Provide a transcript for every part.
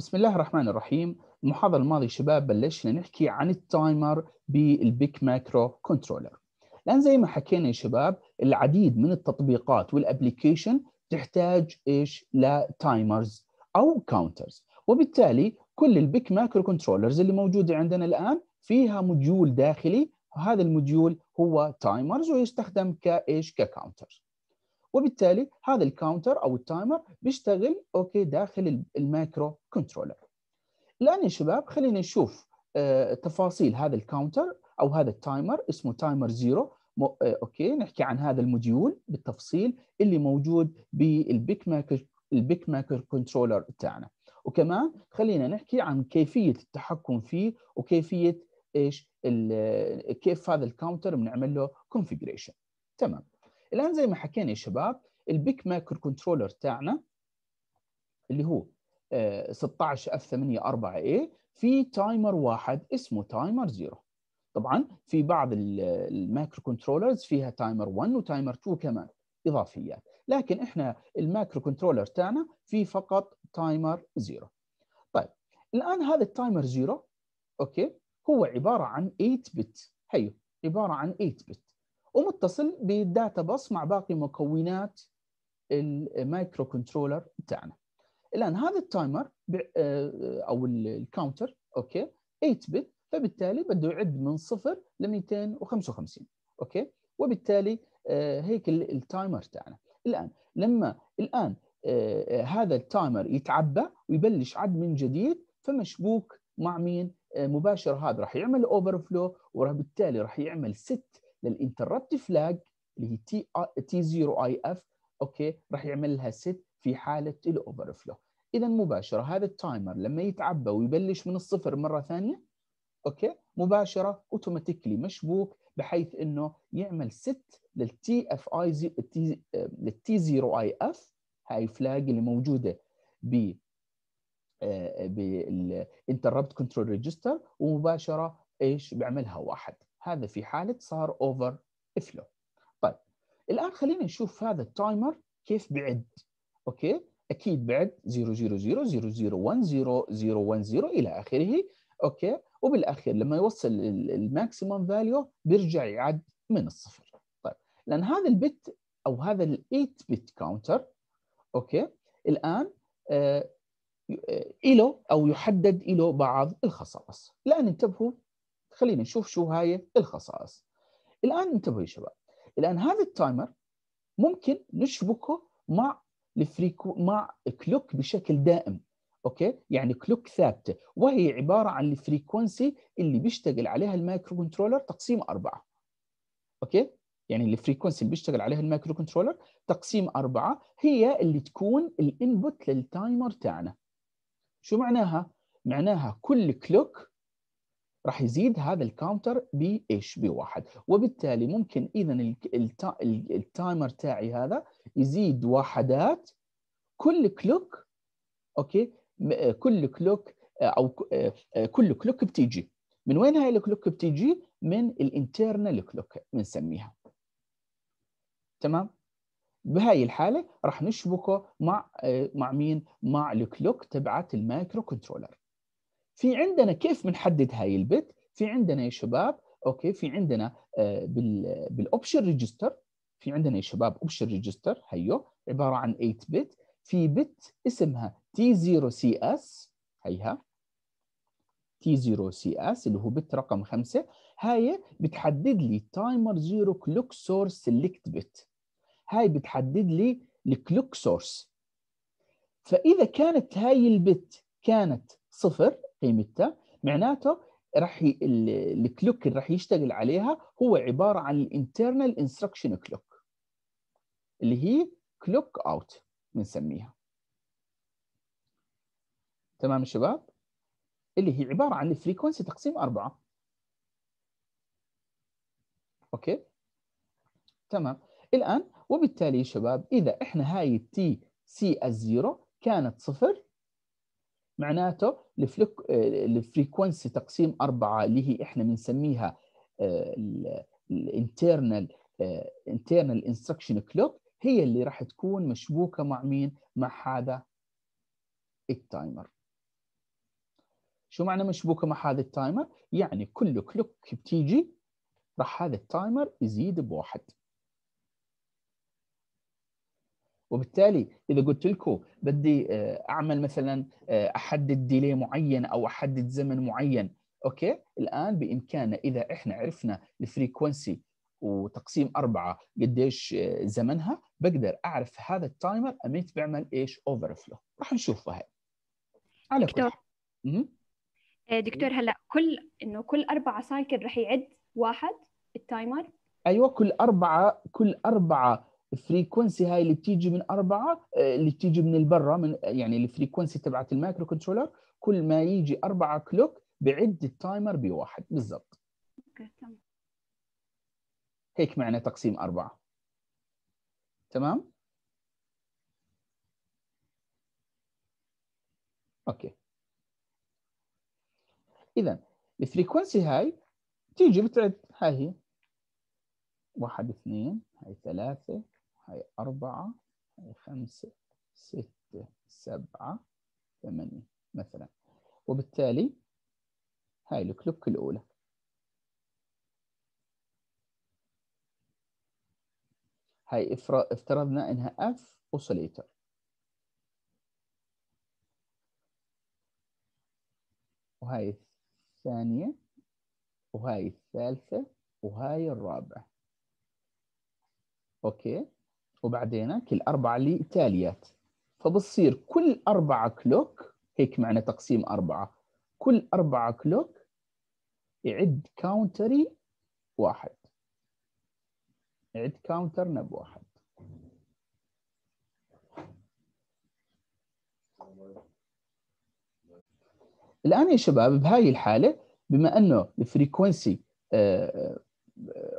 بسم الله الرحمن الرحيم المحاضرة الماضية شباب بلشنا نحكي عن التايمر بالبيك ماكرو كنترولر الآن زي ما حكينا يا شباب العديد من التطبيقات والابليكيشن تحتاج إيش لتايمرز أو كاونترز وبالتالي كل البيك ماكرو كنترولرز اللي موجودة عندنا الآن فيها موديول داخلي وهذا الموديول هو تايمرز ويستخدم كايش كاونترز وبالتالي هذا الكاونتر او التايمر بيشتغل اوكي داخل المايكرو كنترولر الان يا شباب خلينا نشوف آه، تفاصيل هذا الكاونتر او هذا التايمر اسمه تايمر زيرو آه، اوكي نحكي عن هذا الموديول بالتفصيل اللي موجود بالبيك ماكر البيك ماكر كنترولر بتاعنا وكمان خلينا نحكي عن كيفيه التحكم فيه وكيفيه ايش كيف هذا الكاونتر بنعمل له كونفجريشن تمام الان زي ما حكينا يا شباب البيك ماكرو كنترولر تاعنا اللي هو 16 آه، اف 8 4 a في تايمر واحد اسمه تايمر زيرو طبعا في بعض الماكرو كنترولرز فيها تايمر 1 وتايمر 2 كمان اضافيات لكن احنا الماكرو كنترولر تاعنا في فقط تايمر زيرو طيب الان هذا التايمر زيرو اوكي هو عباره عن 8 بت هيو عباره عن 8 بت ومتصل بالداتا بس مع باقي مكونات المايكرو كنترولر بتاعنا الان هذا التايمر آه، او الكاونتر اوكي 8 بت فبالتالي بده يعد من 0 ل 255 اوكي وبالتالي آه، هيك التايمر تاعنا الان لما الان آه، هذا التايمر يتعبى ويبلش عد من جديد فمشبوك مع مين مباشر هذا راح يعمل اوفر فلو وبالتالي راح يعمل ست للانتربت فلاج اللي هي تي تي 0 اي اف اوكي راح يعمل لها سيت في حاله الاوفر فلو اذا مباشره هذا التايمر لما يتعبى ويبلش من الصفر مره ثانيه اوكي مباشره اوتوماتيكلي مشبوك بحيث انه يعمل ست للتي اف اي زي... للتي 0 اي اف هاي فلاج اللي موجوده ب بالانتربت كنترول ريجستر ومباشره ايش بيعملها واحد هذا في حاله صار اوفر فلو طيب الان خلينا نشوف هذا التايمر كيف بعد اوكي اكيد بعد 000 001 010 الى اخره اوكي وبالاخير لما يوصل الماكسيموم فاليو بيرجع يعد من الصفر طيب لان هذا البت او هذا الـ 8 بت كاونتر اوكي الان آه،, آه إله أو يحدد إله بعض الخصائص لأن انتبهوا خلينا نشوف شو هاي الخصائص الآن انتبهوا يا شباب الآن هذا التايمر ممكن نشبكه مع الفريكو مع كلوك بشكل دائم اوكي يعني كلوك ثابته وهي عباره عن الفريكونسي اللي بيشتغل عليها المايكرو كنترولر تقسيم أربعة اوكي يعني الفريكونسي اللي بيشتغل عليها المايكرو كنترولر تقسيم أربعة هي اللي تكون الانبوت للتايمر تاعنا شو معناها معناها كل كلوك راح يزيد هذا الكاونتر ب ايش واحد وبالتالي ممكن اذا التايمر تاعي هذا يزيد وحدات كل كلوك اوكي كل كلوك آه، او آه، آه، كل كلوك بتيجي من وين هاي الكلوك بتيجي من الانترنال كلوك بنسميها تمام بهاي الحاله راح نشبكه مع مع مين مع الكلوك تبعت المايكرو كنترولر في عندنا كيف بنحدد هاي البت في عندنا يا شباب اوكي في عندنا آه، بالاوبشن ريجستر في عندنا يا شباب اوبشن ريجستر هيو عباره عن 8 بت في بت اسمها تي 0 سي اس هيها تي 0 سي اس اللي هو بت رقم 5 هاي بتحدد لي تايمر زيرو كلوك سورس سيلكت بت هاي بتحدد لي الكلوك سورس فاذا كانت هاي البت كانت صفر قيمتها معناته راح الكلوك اللي راح يشتغل عليها هو عباره عن الانترنال انستركشن كلوك اللي هي كلوك اوت بنسميها تمام يا شباب اللي هي عباره عن الفريكونسي تقسيم أربعة اوكي تمام الان وبالتالي يا شباب اذا احنا هاي التي سي 0 كانت صفر معناته الفلك... آه، الفريكونسي تقسيم أربعة اللي هي إحنا بنسميها الانترنال انترنال انستركشن كلوك هي اللي راح تكون مشبوكة مع مين؟ مع هذا التايمر شو معنى مشبوكة مع هذا التايمر؟ يعني كل كلوك بتيجي راح هذا التايمر يزيد بواحد وبالتالي اذا قلت لكم بدي آه، اعمل مثلا آه، احدد ديلي معين او احدد زمن معين اوكي الان بامكاننا اذا احنا عرفنا الفريكونسي وتقسيم أربعة قديش آه، زمنها بقدر أعرف هذا التايمر أمتى بعمل إيش أوفر فلو راح نشوفها هاي على دكتور كل دكتور هلا كل انه كل أربعة سايكل رح يعد واحد التايمر ايوه كل أربعة كل أربعة الفريكونسي هاي اللي بتيجي من اربعه آه، اللي بتيجي من البرة من آه، يعني الفريكونسي تبعت المايكرو كنترولر كل ما يجي اربعه كلوك بعد التايمر بواحد بالضبط. اوكي تمام. هيك معنى تقسيم اربعه. تمام؟ اوكي. اذا الفريكونسي هاي تيجي بتعد هاي هي واحد اثنين هاي ثلاثة هاي أربعة هاي خمسة ستة سبعة ثمانية مثلا وبالتالي هاي الكلوك الأولى هاي افترضنا إنها اف اوسليتر وهاي الثانية وهاي الثالثة وهاي الرابعة أوكي وبعدين الأربعة اللي تاليات فبتصير كل أربعة كلوك هيك معنى تقسيم أربعة كل أربعة كلوك يعد كاونتري واحد يعد كاونتر نب واحد الآن يا شباب بهاي الحالة بما أنه الفريكونسي آه،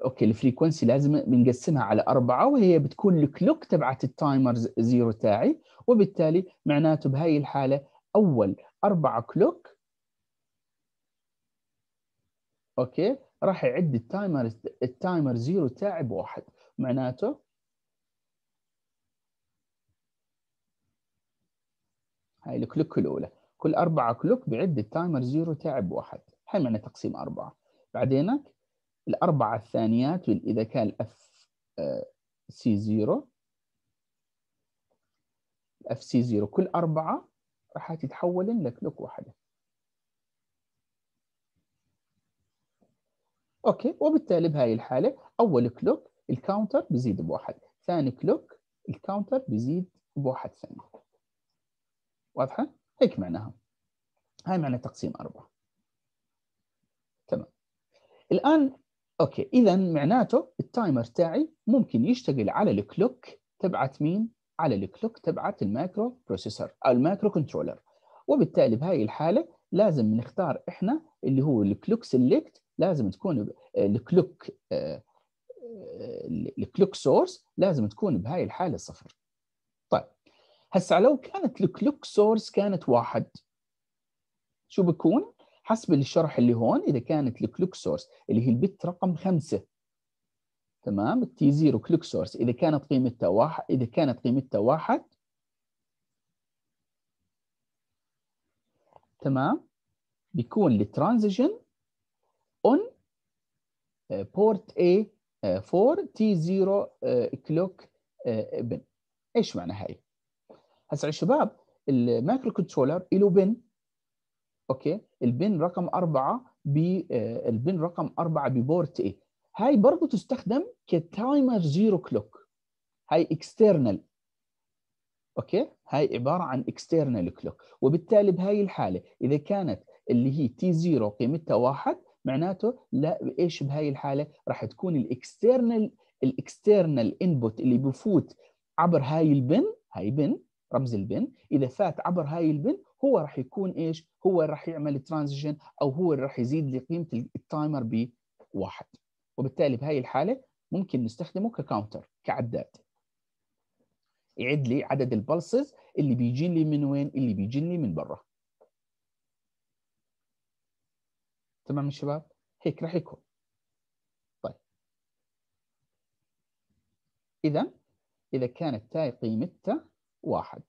اوكي الفريكونسي لازم بنقسمها على اربعه وهي بتكون الكلوك تبعت التايمر زيرو تاعي وبالتالي معناته بهي الحاله اول اربعه كلوك اوكي راح يعد التايمر التايمر زيرو تاعي بواحد معناته هاي الكلوك الاولى كل اربعه كلوك بعد التايمر زيرو تاعي بواحد هاي معنى تقسيم اربعه بعدينك الأربعة الثانيات إذا كان الأف آه، سي زيرو الأف سي زيرو كل أربعة راح تتحول لكلوك واحدة أوكي وبالتالي بهاي الحالة أول كلوك الكاونتر بزيد بواحد ثاني كلوك الكاونتر بزيد بواحد ثاني واضحة؟ هيك معناها هاي معنى تقسيم أربعة تمام الآن اوكي اذا معناته التايمر تاعي ممكن يشتغل على الكلوك تبعت مين؟ على الكلوك تبعت المايكرو بروسيسور او المايكرو كنترولر وبالتالي بهاي الحاله لازم نختار احنا اللي هو الكلوك سيلكت لازم تكون الكلوك آه، الكلوك سورس لازم تكون بهاي الحاله صفر طيب هسه لو كانت الكلوك سورس كانت واحد شو بكون؟ حسب الشرح اللي هون اذا كانت الكلوك سورس اللي هي البت رقم خمسه تمام التي زيرو كلوك سورس اذا كانت قيمتها واحد اذا كانت قيمتها واحد تمام بيكون الترانزيشن اون بورت اي 4 تي زيرو كلوك بن ايش معنى هاي؟ هسه يا شباب المايكرو كنترولر له بن اوكي البن رقم أربعة بالبن آه، رقم أربعة ببورت اي هاي برضه تستخدم كتايمر زيرو كلوك هاي اكسترنال اوكي هاي عباره عن اكسترنال كلوك وبالتالي بهاي الحاله اذا كانت اللي هي تي 0 قيمتها واحد معناته لا ايش بهاي الحاله راح تكون الاكسترنال الاكسترنال انبوت اللي بفوت عبر هاي البن هاي بن رمز البن اذا فات عبر هاي البن هو راح يكون ايش؟ هو اللي راح يعمل ترانزيشن او هو اللي راح يزيد لقيمه التايمر ب واحد وبالتالي بهي الحاله ممكن نستخدمه ككاونتر كعداد يعد لي عدد البلسز اللي بيجي لي من وين؟ اللي بيجي لي من برا تمام يا شباب؟ هيك راح يكون طيب اذا اذا كانت تاي قيمتها واحد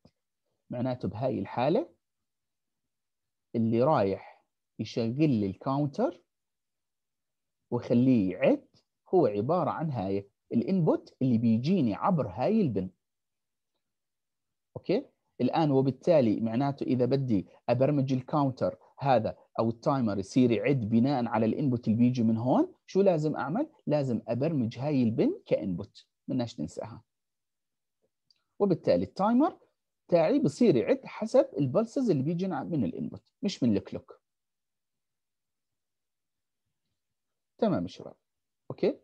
معناته بهاي الحاله اللي رايح يشغل لي الكاونتر ويخليه يعد هو عباره عن هاي الانبوت اللي بيجيني عبر هاي البن اوكي الان وبالتالي معناته اذا بدي ابرمج الكاونتر هذا او التايمر يصير يعد بناء على الانبوت اللي بيجي من هون شو لازم اعمل لازم ابرمج هاي البن كانبوت بدناش ننساها وبالتالي التايمر تاعي بصير يعد حسب البلسز اللي بيجينا من الانبوت مش من الكلوك تمام يا شباب اوكي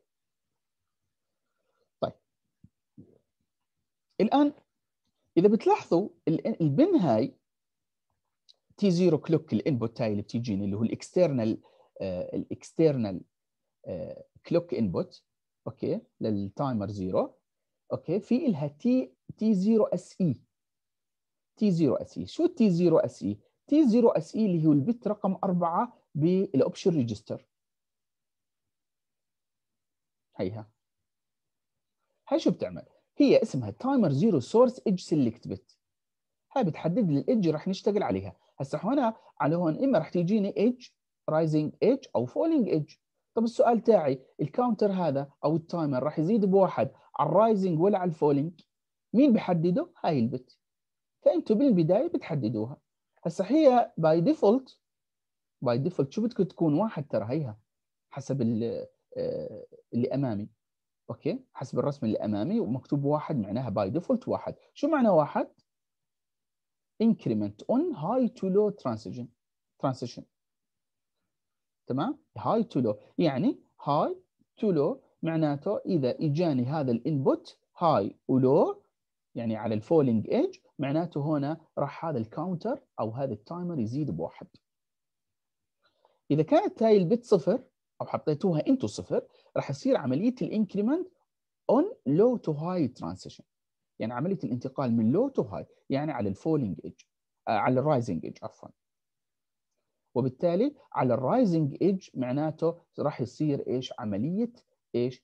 طيب الان اذا بتلاحظوا البن هاي تي زيرو كلوك الانبوت تاعي اللي بتجيني اللي هو الاكسترنال آه، الاكسترنال كلوك آه، انبوت اوكي للتايمر زيرو اوكي في الها تي تي زيرو اس اي تي 0 اس اي شو تي 0 اس اي تي 0 اس اي اللي هو البت رقم 4 بالاوبشن ريجستر هيها هاي شو بتعمل هي اسمها تايمر زيرو سورس ايدج سيلكت بت هاي بتحدد لي الايدج رح نشتغل عليها هسه هنا على هون اما رح تجيني ايدج رايزنج ايدج او فولينج ايدج طب السؤال تاعي الكاونتر هذا او التايمر رح يزيد بواحد على الرايزنج ولا على الفولينج مين بحدده هاي البت فانتوا بالبدايه بتحددوها هسه هي باي ديفولت باي ديفولت شو بدكم تكون واحد ترى هيها حسب آه، اللي امامي اوكي حسب الرسم اللي امامي ومكتوب واحد معناها باي ديفولت واحد شو معنى واحد increment on high to low transition transition تمام high to low يعني high to low معناته اذا اجاني هذا الانبوت هاي ولو يعني على الفولينج ايدج معناته هنا راح هذا الكاونتر او هذا التايمر يزيد بواحد اذا كانت هاي البت صفر او حطيتوها انتو صفر راح يصير عمليه الانكريمنت اون لو تو هاي ترانزيشن يعني عمليه الانتقال من لو تو هاي يعني على الفولينج ايدج آه، على الرايزنج ايدج عفوا وبالتالي على الرايزنج ايدج معناته راح يصير ايش عمليه ايش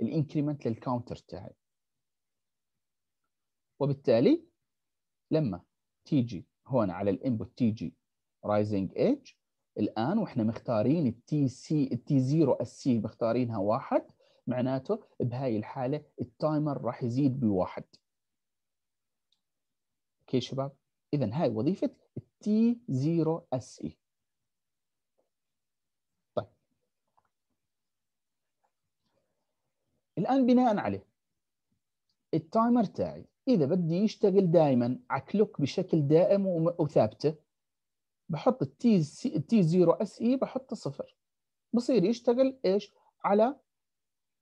الانكريمنت للكاونتر تاعي وبالتالي لما تيجي هون على الانبوت تيجي رايزنج ايج الان واحنا مختارين التي سي التي زيرو اس سي مختارينها واحد معناته بهاي الحاله التايمر راح يزيد بواحد اوكي شباب اذا هاي وظيفه التي زيرو اس اي طيب الان بناء عليه التايمر تاعي اذا بدي يشتغل دائما على كلوك بشكل دائم وثابته بحط التي تي 0 اس اي بحطه صفر بصير يشتغل ايش على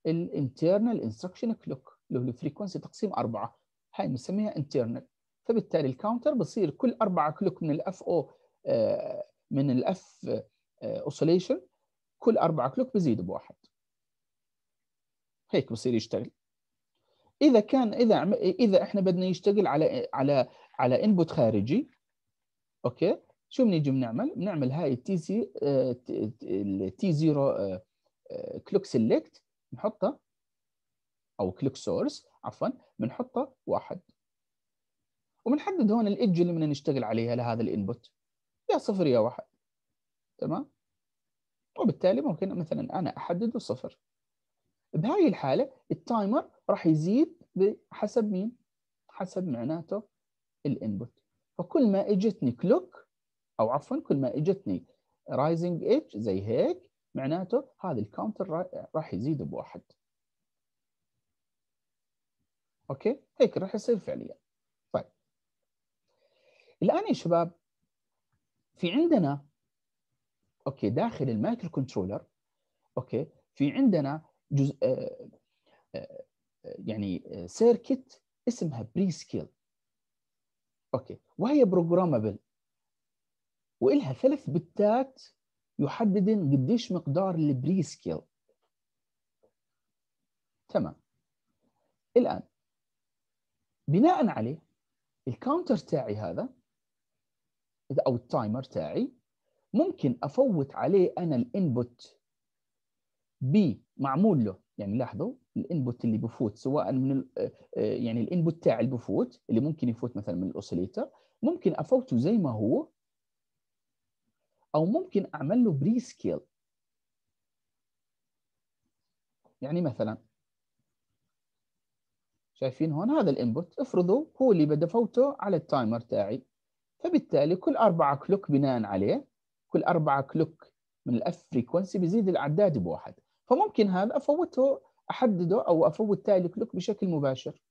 الانترنال انستركشن كلوك اللي هو الفريكونسي تقسيم اربعه هاي بنسميها انترنال فبالتالي الكاونتر بصير كل اربعه كلوك من الاف او آه، من الاف اوسيليشن آه، كل اربعه كلوك بزيد بواحد هيك بصير يشتغل اذا كان اذا اذا احنا بدنا نشتغل على على على انبوت خارجي اوكي شو بنيجي بنعمل بنعمل هاي التي زي التي زيرو كلوك سيلكت بنحطها او كلوك سورس عفوا بنحطها واحد وبنحدد هون الايدج اللي بدنا نشتغل عليها لهذا الانبوت يا صفر يا واحد تمام وبالتالي ممكن مثلا انا احدده صفر بهاي الحاله التايمر راح يزيد بحسب مين؟ حسب معناته الانبوت فكل ما اجتني كلوك او عفوا كل ما اجتني رايزنج ايدج زي هيك معناته هذا الكاونتر راح يزيد بواحد اوكي هيك راح يصير فعليا طيب الان يا شباب في عندنا اوكي داخل المايكرو كنترولر اوكي في عندنا جزء آه، آه، يعني سيركت آه، اسمها بري سكيل اوكي وهي بروجرامبل والها ثلاث بتات يحددن قديش مقدار البري سكيل تمام الان بناء عليه الكاونتر تاعي هذا او التايمر تاعي ممكن افوت عليه انا الانبوت ب معمول له يعني لاحظوا الانبوت اللي بفوت سواء من آه، آه، يعني الانبوت تاع البفوت اللي ممكن يفوت مثلا من الاوسيليتر ممكن افوته زي ما هو او ممكن اعمل له بري سكيل يعني مثلا شايفين هون هذا الانبوت افرضوا هو اللي بدي افوته على التايمر تاعي فبالتالي كل أربعة كلوك بناء عليه كل أربعة كلوك من الاف فريكونسي بيزيد العداد بواحد فممكن هذا افوته احدده او افوت تالي كلوك بشكل مباشر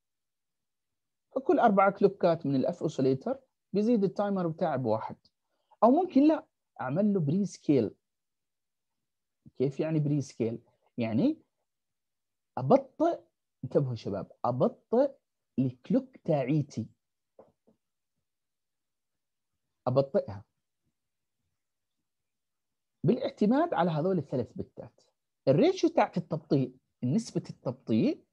فكل اربعه كلوكات من الاف اوسليتر بيزيد التايمر بتاعي بواحد او ممكن لا اعمل له بري سكيل كيف يعني بري سكيل؟ يعني ابطئ انتبهوا شباب ابطئ الكلوك تاعيتي ابطئها بالاعتماد على هذول الثلاث بتات الريشيو تاعت التبطيء نسبه التبطيء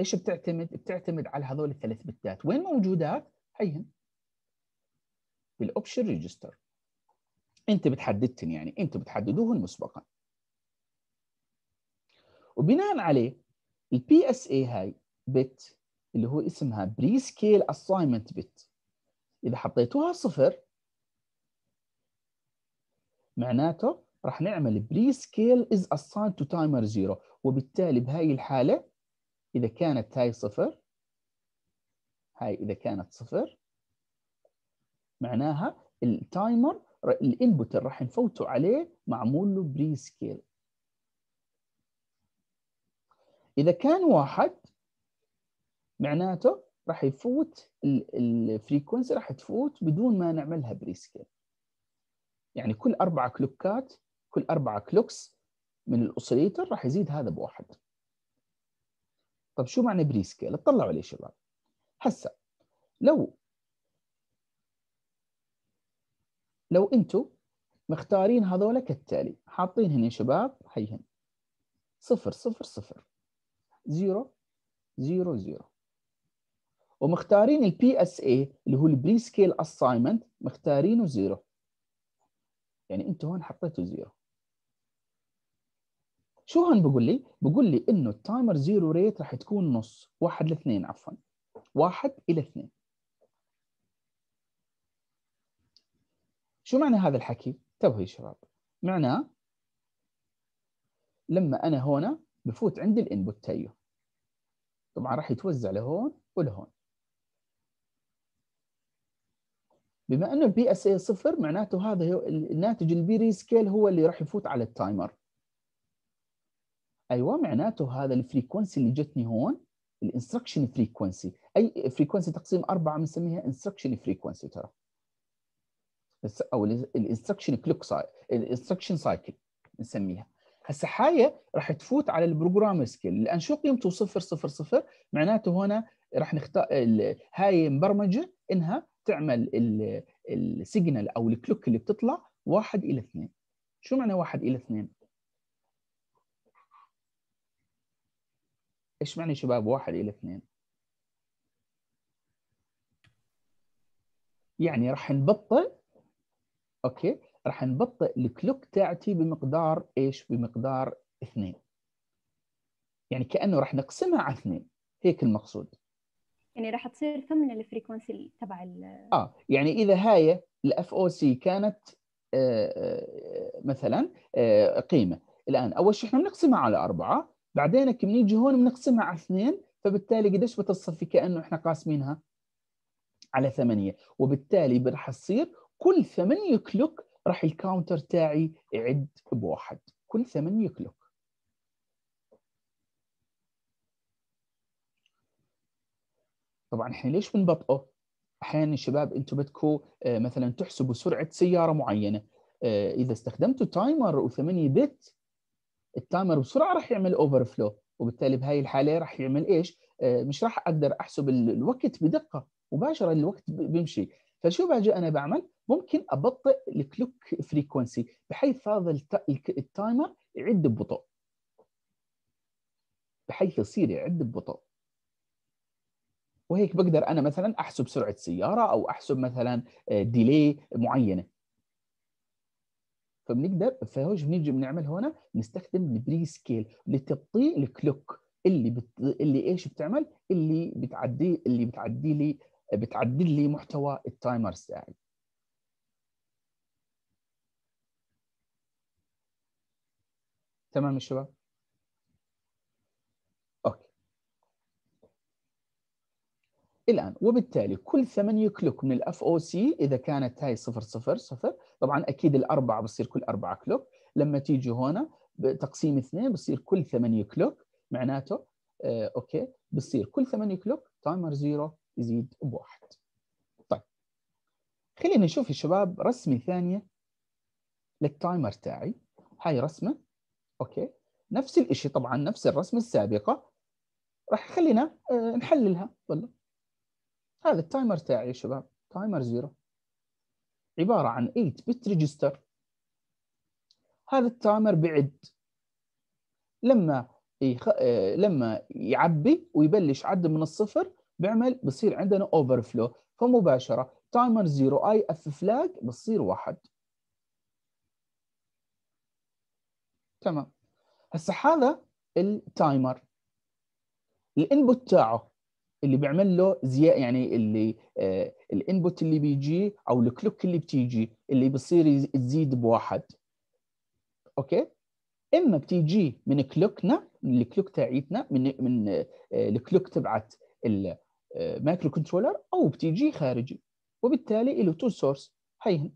ايش بتعتمد؟ بتعتمد على هذول الثلاث بتات، وين موجودات؟ هيهن بالاوبشن ريجستر انت بتحددتن يعني انتم بتحددوهن مسبقا وبناء عليه البي اس اي هاي بت اللي هو اسمها بري سكيل اساينمنت بت اذا حطيتوها صفر معناته راح نعمل بري سكيل از اسايند تو تايمر زيرو وبالتالي بهاي الحالة إذا كانت هاي صفر هاي إذا كانت صفر معناها التايمر الانبوت اللي راح نفوته عليه معمول له بري سكيل اذا كان واحد معناته راح يفوت الفريكونسي راح تفوت بدون ما نعملها بري سكيل يعني كل اربع كلوكات كل اربع كلوكس من الاوسيليتر راح يزيد هذا بواحد طب شو معنى بري سكيل؟ اطلعوا عليه شباب هسه لو لو انتم مختارين هذول كالتالي حاطين هنا شباب حيهن صفر صفر صفر زيرو زيرو زيرو ومختارين البي اس اي اللي هو البري سكيل اساينمنت مختارينه زيرو يعني انتم هون حطيتوا زيرو شو هون بقول لي؟ بقول لي انه التايمر زيرو ريت رح تكون نص واحد لاثنين عفوا واحد الى اثنين شو معنى هذا الحكي؟ انتبهوا يا شباب معناه لما انا هون بفوت عندي الانبوت تايو طبعا راح يتوزع لهون ولهون بما انه البي اس اي صفر معناته هذا الناتج البي سكيل هو اللي راح يفوت على التايمر ايوه معناته هذا الفريكونسي اللي جتني هون الانستركشن فريكونسي اي فريكونسي تقسيم اربعه بنسميها انستركشن فريكونسي ترى او الانستركشن كلوك الانستركشن سايكل نسميها هسه هاي راح تفوت على البروجرام سكيل شو قيمته صفر صفر صفر معناته هنا راح نختار هاي مبرمجه انها تعمل السيجنال او الكلوك اللي بتطلع واحد الى اثنين شو معنى واحد الى اثنين؟ ايش معنى شباب واحد الى اثنين؟ يعني راح نبطئ اوكي راح نبطئ الكلوك تاعتي بمقدار ايش؟ بمقدار اثنين يعني كانه راح نقسمها على اثنين هيك المقصود يعني راح تصير كم من الفريكونسي تبع ال اه يعني اذا هاي الاف او سي كانت آآ آه، آه، مثلا آآ آه، قيمه الان اول شيء احنا بنقسمها على اربعه بعدين بنيجي هون بنقسمها على اثنين فبالتالي قديش بتصفي كانه احنا قاسمينها على ثمانية وبالتالي راح تصير كل ثمانية كلوك راح الكاونتر تاعي يعد بواحد كل ثمانية كلوك طبعا احنا ليش بنبطئه؟ احيانا شباب انتم بدكم آه، مثلا تحسبوا سرعه سياره معينه آه، اذا استخدمتوا تايمر و8 بت التايمر بسرعه راح يعمل اوفر فلو وبالتالي بهاي الحاله راح يعمل ايش؟ آه، مش راح اقدر احسب الوقت بدقه مباشره الوقت بيمشي فشو باجي انا بعمل؟ ممكن ابطئ الكلوك فريكونسي بحيث هذا التايمر يعد ببطء بحيث يصير يعد ببطء وهيك بقدر انا مثلا احسب سرعه سياره او احسب مثلا ديلي آه، معينه فبنقدر فهوش بنيجي بنعمل هنا نستخدم البري سكيل لتبطيء الكلوك اللي بت... اللي ايش بتعمل؟ اللي بتعدي اللي بتعدي لي بتعدل لي محتوى التايمرز تاعي. يعني. تمام يا شباب؟ اوكي. الان وبالتالي كل 8 كلوك من الاف او سي اذا كانت هاي 0 طبعا اكيد الاربعه بصير كل اربعه كلوك لما تيجي هنا تقسيم اثنين بصير كل ثمانيه كلوك معناته آه اوكي بصير كل ثمانيه كلوك تايمر زيرو يزيد بواحد طيب خلينا نشوف يا شباب رسمه ثانيه للتايمر تاعي هاي رسمه اوكي نفس الشيء طبعا نفس الرسمه السابقه راح خلينا آه نحللها والله هذا التايمر تاعي يا شباب تايمر زيرو عباره عن 8 بت ريجستر هذا التايمر بعد لما يخ... آه، لما يعبي ويبلش عد من الصفر بيعمل بصير عندنا اوفر فلو فمباشره تايمر زيرو اي اف فلاج بتصير واحد تمام هسه هذا التايمر الانبوت تاعه اللي بيعمل له زياده يعني اللي آه، الانبوت اللي بيجي او الكلوك اللي بتيجي اللي بصير تزيد بواحد اوكي اما بتيجي من كلوكنا من الكلوك تاعيتنا من من آه، الكلوك تبعت المايكرو آه، كنترولر او بتيجي خارجي وبالتالي له تو سورس هي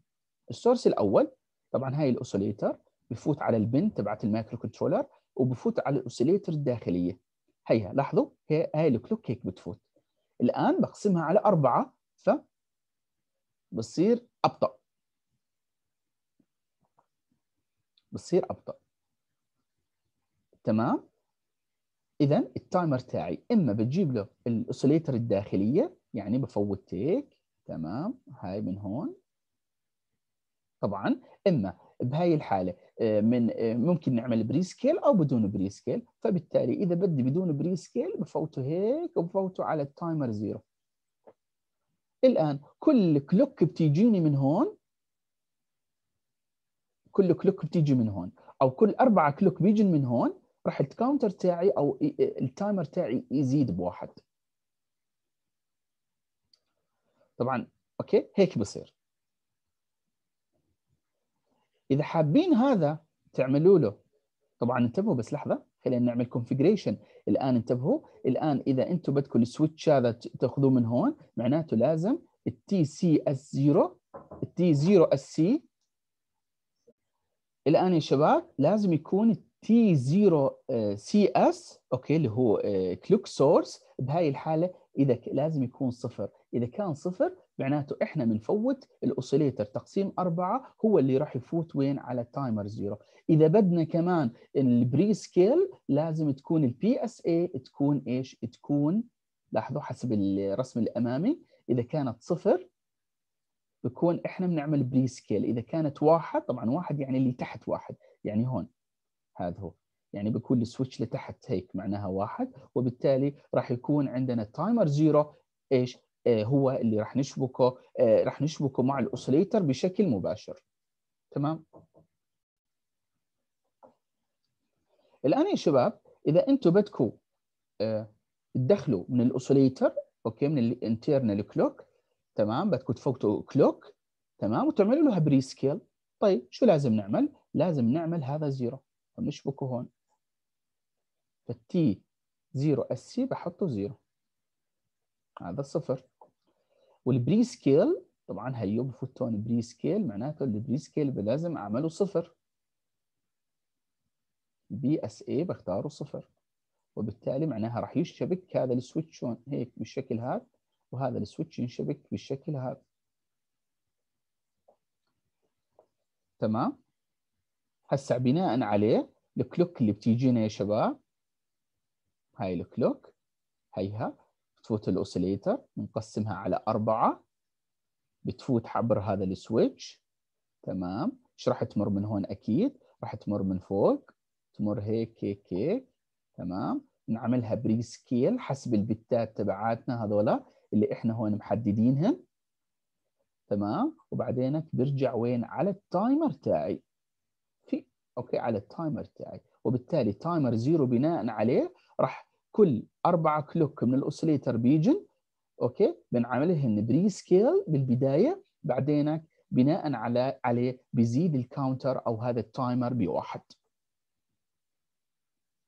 السورس الاول طبعا هاي الاوسيليتر بفوت على البن تبعت المايكرو كنترولر وبفوت على الاوسيليتر الداخليه هيها لاحظوا هي هاي الكلوك هيك بتفوت الان بقسمها على اربعه بتصير ابطا بتصير ابطا تمام اذا التايمر تاعي اما بتجيب له الاوسيليتر الداخليه يعني بفوت تيك تمام هاي من هون طبعا اما بهاي الحاله آه، من آه، ممكن نعمل بري سكيل او بدون بري سكيل فبالتالي اذا بدي بدون بري سكيل بفوته هيك وبفوته على التايمر زيرو الآن كل كلوك بتيجيني من هون كل كلوك بتيجي من هون أو كل أربعة كلوك بيجي من هون راح الكاونتر تاعي أو التايمر تاعي يزيد بواحد طبعا أوكي هيك بصير إذا حابين هذا تعملوا له طبعا انتبهوا بس لحظة لان نعمل كونفجريشن الان انتبهوا الان اذا انتم بدكم السويتش هذا تاخذوه من هون معناته لازم التي سي اس 0 التي 0 اس سي الان يا شباب لازم يكون التي 0 سي اس اوكي اللي هو كلوك آه، سورس بهاي الحاله اذا لازم يكون صفر اذا كان صفر معناته احنا بنفوت الاوسيليتر تقسيم أربعة هو اللي راح يفوت وين على التايمر زيرو اذا بدنا كمان البري سكيل لازم تكون البي اس اي تكون ايش تكون لاحظوا حسب الرسم الامامي اذا كانت صفر بكون احنا بنعمل بري سكيل اذا كانت واحد طبعا واحد يعني اللي تحت واحد يعني هون هذا هو يعني بيكون السويتش لتحت هيك معناها واحد وبالتالي راح يكون عندنا التايمر زيرو ايش آه هو اللي راح نشبكه آه راح نشبكه مع الاوسليتر بشكل مباشر تمام الان يا شباب اذا انتم بدكم آه تدخلوا من الاوسليتر اوكي من الانترنال كلوك تمام بدكم تفوتوا كلوك تمام وتعملوا لها بري سكيل طيب شو لازم نعمل لازم نعمل هذا زيرو ونشبكه هون فالتي 0 اس سي بحطه 0 هذا الصفر والبري سكيل طبعا هيو بفوتون بري سكيل معناته البري سكيل لازم اعمله صفر بي اس اي بختاره صفر وبالتالي معناها راح يشبك هذا السويتش هون هيك بالشكل هذا وهذا السويتش ينشبك بالشكل هذا تمام هسه بناء عليه الكلوك اللي بتيجينا يا شباب هاي الكلوك هيها بتفوت الاوسيليتر بنقسمها على أربعة بتفوت عبر هذا السويتش تمام ايش راح تمر من هون اكيد راح تمر من فوق تمر هيك هيك هيك تمام نعملها بري سكيل حسب البتات تبعاتنا هذولا اللي احنا هون محددينهم تمام وبعدين برجع وين على التايمر تاعي في اوكي على التايمر تاعي وبالتالي تايمر زيرو بناء عليه راح كل أربعة كلوك من الأوسليتر بيجن اوكي بنعملهن بري سكيل بالبدايه بعدين بناء على عليه بيزيد الكاونتر او هذا التايمر بواحد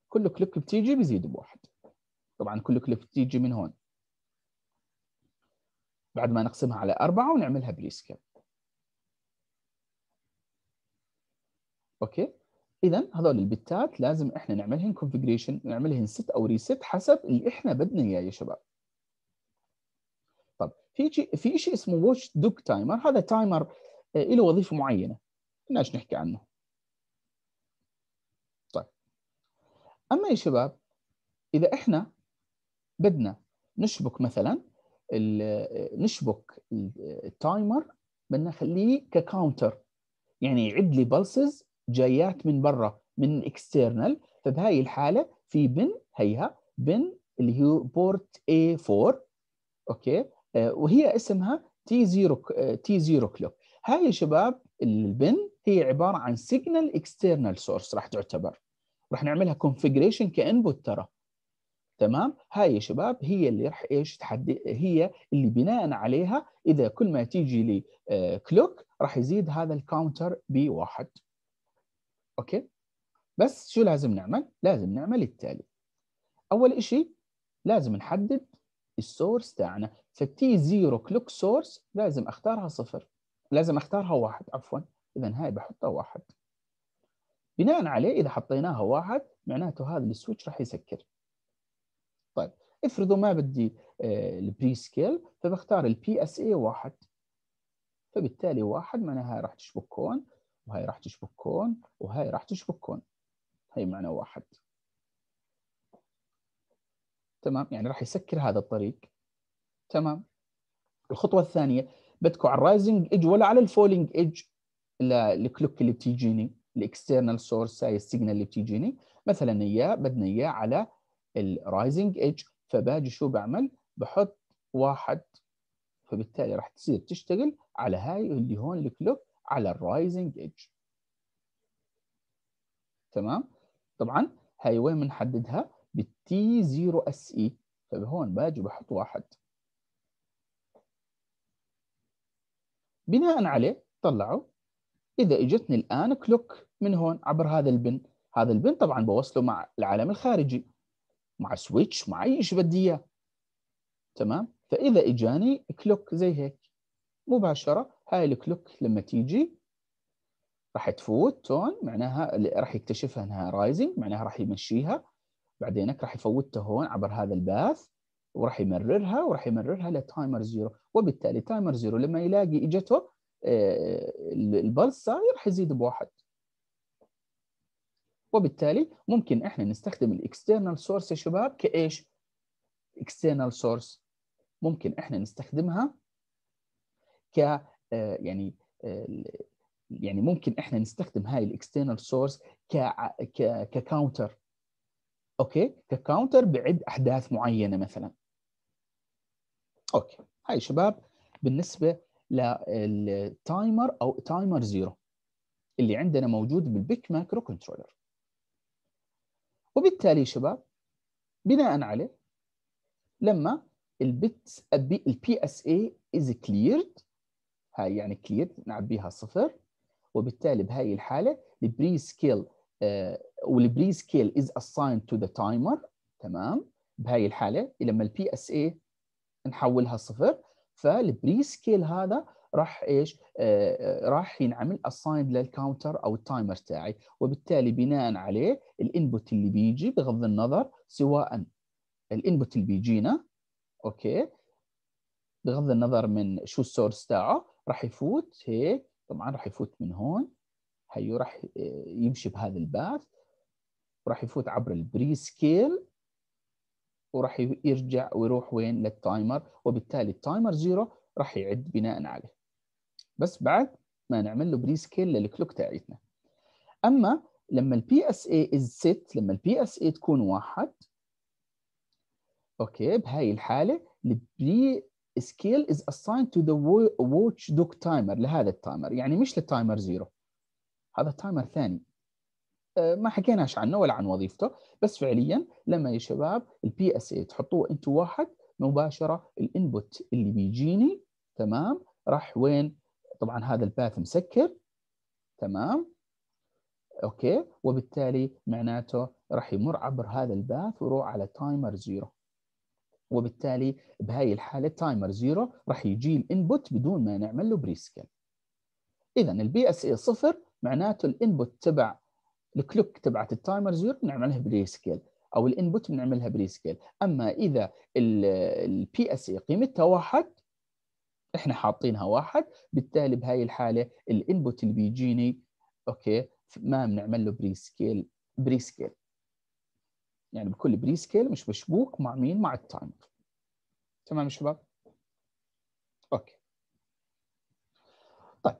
كل كلوك بتيجي بيزيد بواحد طبعا كل كلوك بتيجي من هون بعد ما نقسمها على أربعة ونعملها بري سكيل أوكي اذا هذول البتات لازم احنا نعملهن كونفجريشن نعملهن ست او ريست حسب اللي احنا بدنا اياه يا شباب طب في شيء في شيء اسمه واتش دوك تايمر هذا تايمر آه، له وظيفه معينه بدناش نحكي عنه طيب اما يا شباب اذا احنا بدنا نشبك مثلا آه، نشبك التايمر آه، بدنا نخليه ككاونتر يعني يعد لي بلسز جايات من برا من اكسترنال فبهاي طيب الحاله في بن هيها بن اللي هو بورت a 4 اوكي آه، وهي اسمها تي 0 تي 0 كلوك هاي يا شباب البن هي عباره عن سيجنال اكسترنال سورس راح تعتبر راح نعملها كونفيجريشن كانبوت ترى تمام هاي يا شباب هي اللي راح ايش تحدد هي اللي بناء عليها اذا كل ما تيجي لي كلوك آه، راح يزيد هذا الكاونتر بواحد اوكي بس شو لازم نعمل لازم نعمل التالي اول شيء لازم نحدد السورس تاعنا فالتي زيرو كلوك سورس لازم اختارها صفر لازم اختارها واحد عفوا اذا هاي بحطها واحد بناء عليه اذا حطيناها واحد معناته هذا السويتش راح يسكر طيب افرضوا ما بدي آه، البري سكيل فبختار البي اس اي واحد فبالتالي واحد معناها راح تشبك هون وهي راح تشبك كون وهي راح تشبك كون هي معنى واحد تمام يعني راح يسكر هذا الطريق تمام الخطوه الثانيه بدكم على الرايزنج ايدج ولا على الفولينج ايدج الكلوك اللي بتيجيني الاكسترنال سورس هاي السيجنال اللي بتيجيني مثلا اياه بدنا اياه على الرايزنج ايدج فباجي شو بعمل بحط واحد فبالتالي راح تصير تشتغل على هاي اللي هون الكلوك على الرايزنج ايدج تمام طبعا هاي وين بنحددها بالتي e. طيب 0 اس اي فبهون باجي بحط واحد بناء عليه طلعوا اذا اجتني الان كلوك من هون عبر هذا البن هذا البن طبعا بوصله مع العالم الخارجي مع سويتش مع اي شيء بدي اياه تمام فاذا اجاني كلوك زي هيك مباشره هاي الكلوك لما تيجي راح تفوت تون معناها راح يكتشفها انها رايزنج معناها راح يمشيها بعدينك راح يفوتها هون عبر هذا الباث وراح يمررها وراح يمررها لتايمر زيرو وبالتالي تايمر زيرو لما يلاقي اجته آه، البلس راح يزيد بواحد وبالتالي ممكن احنا نستخدم الاكسترنال سورس يا شباب كايش؟ اكسترنال سورس ممكن احنا نستخدمها ك آه، يعني آه، يعني ممكن احنا نستخدم هاي الاكسترنال سورس ك ككاونتر اوكي ككاونتر بعد احداث معينه مثلا اوكي هاي شباب بالنسبه للتايمر او تايمر زيرو اللي عندنا موجود بالبيك ماكرو كنترولر وبالتالي شباب بناء عليه لما البيتس البي اس اي از كليرد هاي يعني كلير نعبيها صفر وبالتالي بهاي الحاله البري سكيل آه، والبري سكيل از اسايند تو ذا تايمر تمام بهاي الحاله لما البي اس اي نحولها صفر فالبري سكيل هذا راح ايش آه، آه، راح ينعمل اسايند للكاونتر او التايمر تاعي وبالتالي بناء عليه الانبوت اللي بيجي بغض النظر سواء الانبوت اللي بيجينا اوكي بغض النظر من شو السورس تاعه راح يفوت هيك طبعا راح يفوت من هون هيو راح آه، يمشي بهذا الباث وراح يفوت عبر البري سكيل وراح يرجع ويروح وين للتايمر وبالتالي التايمر زيرو راح يعد بناء عليه بس بعد ما نعمل له بري سكيل للكلوك تاعتنا اما لما البي اس اي از ست لما البي اس اي تكون واحد اوكي بهاي الحاله البري سكيل is assigned to the watch دوك timer لهذا التايمر يعني مش للتايمر زيرو هذا تايمر ثاني آه، ما حكيناش عنه ولا عن وظيفته بس فعليا لما يا شباب البي اس اي تحطوه انتوا واحد مباشره الانبوت اللي بيجيني تمام راح وين طبعا هذا الباث مسكر تمام اوكي وبالتالي معناته راح يمر عبر هذا الباث ويروح على تايمر زيرو وبالتالي بهاي الحاله تايمر زيرو راح يجي الانبوت بدون ما نعمل له بريسكال اذا البي اس اي صفر معناته الانبوت تبع الكلوك تبعت التايمر زيرو بنعملها سكيل او الانبوت بنعملها سكيل اما اذا البي اس اي قيمتها واحد احنا حاطينها واحد بالتالي بهاي الحاله الانبوت اللي بيجيني اوكي ما بنعمل له بريسكيل بريسكيل يعني بكل بري سكيل مش مشبوك مع مين؟ مع التايم تمام يا شباب؟ اوكي طيب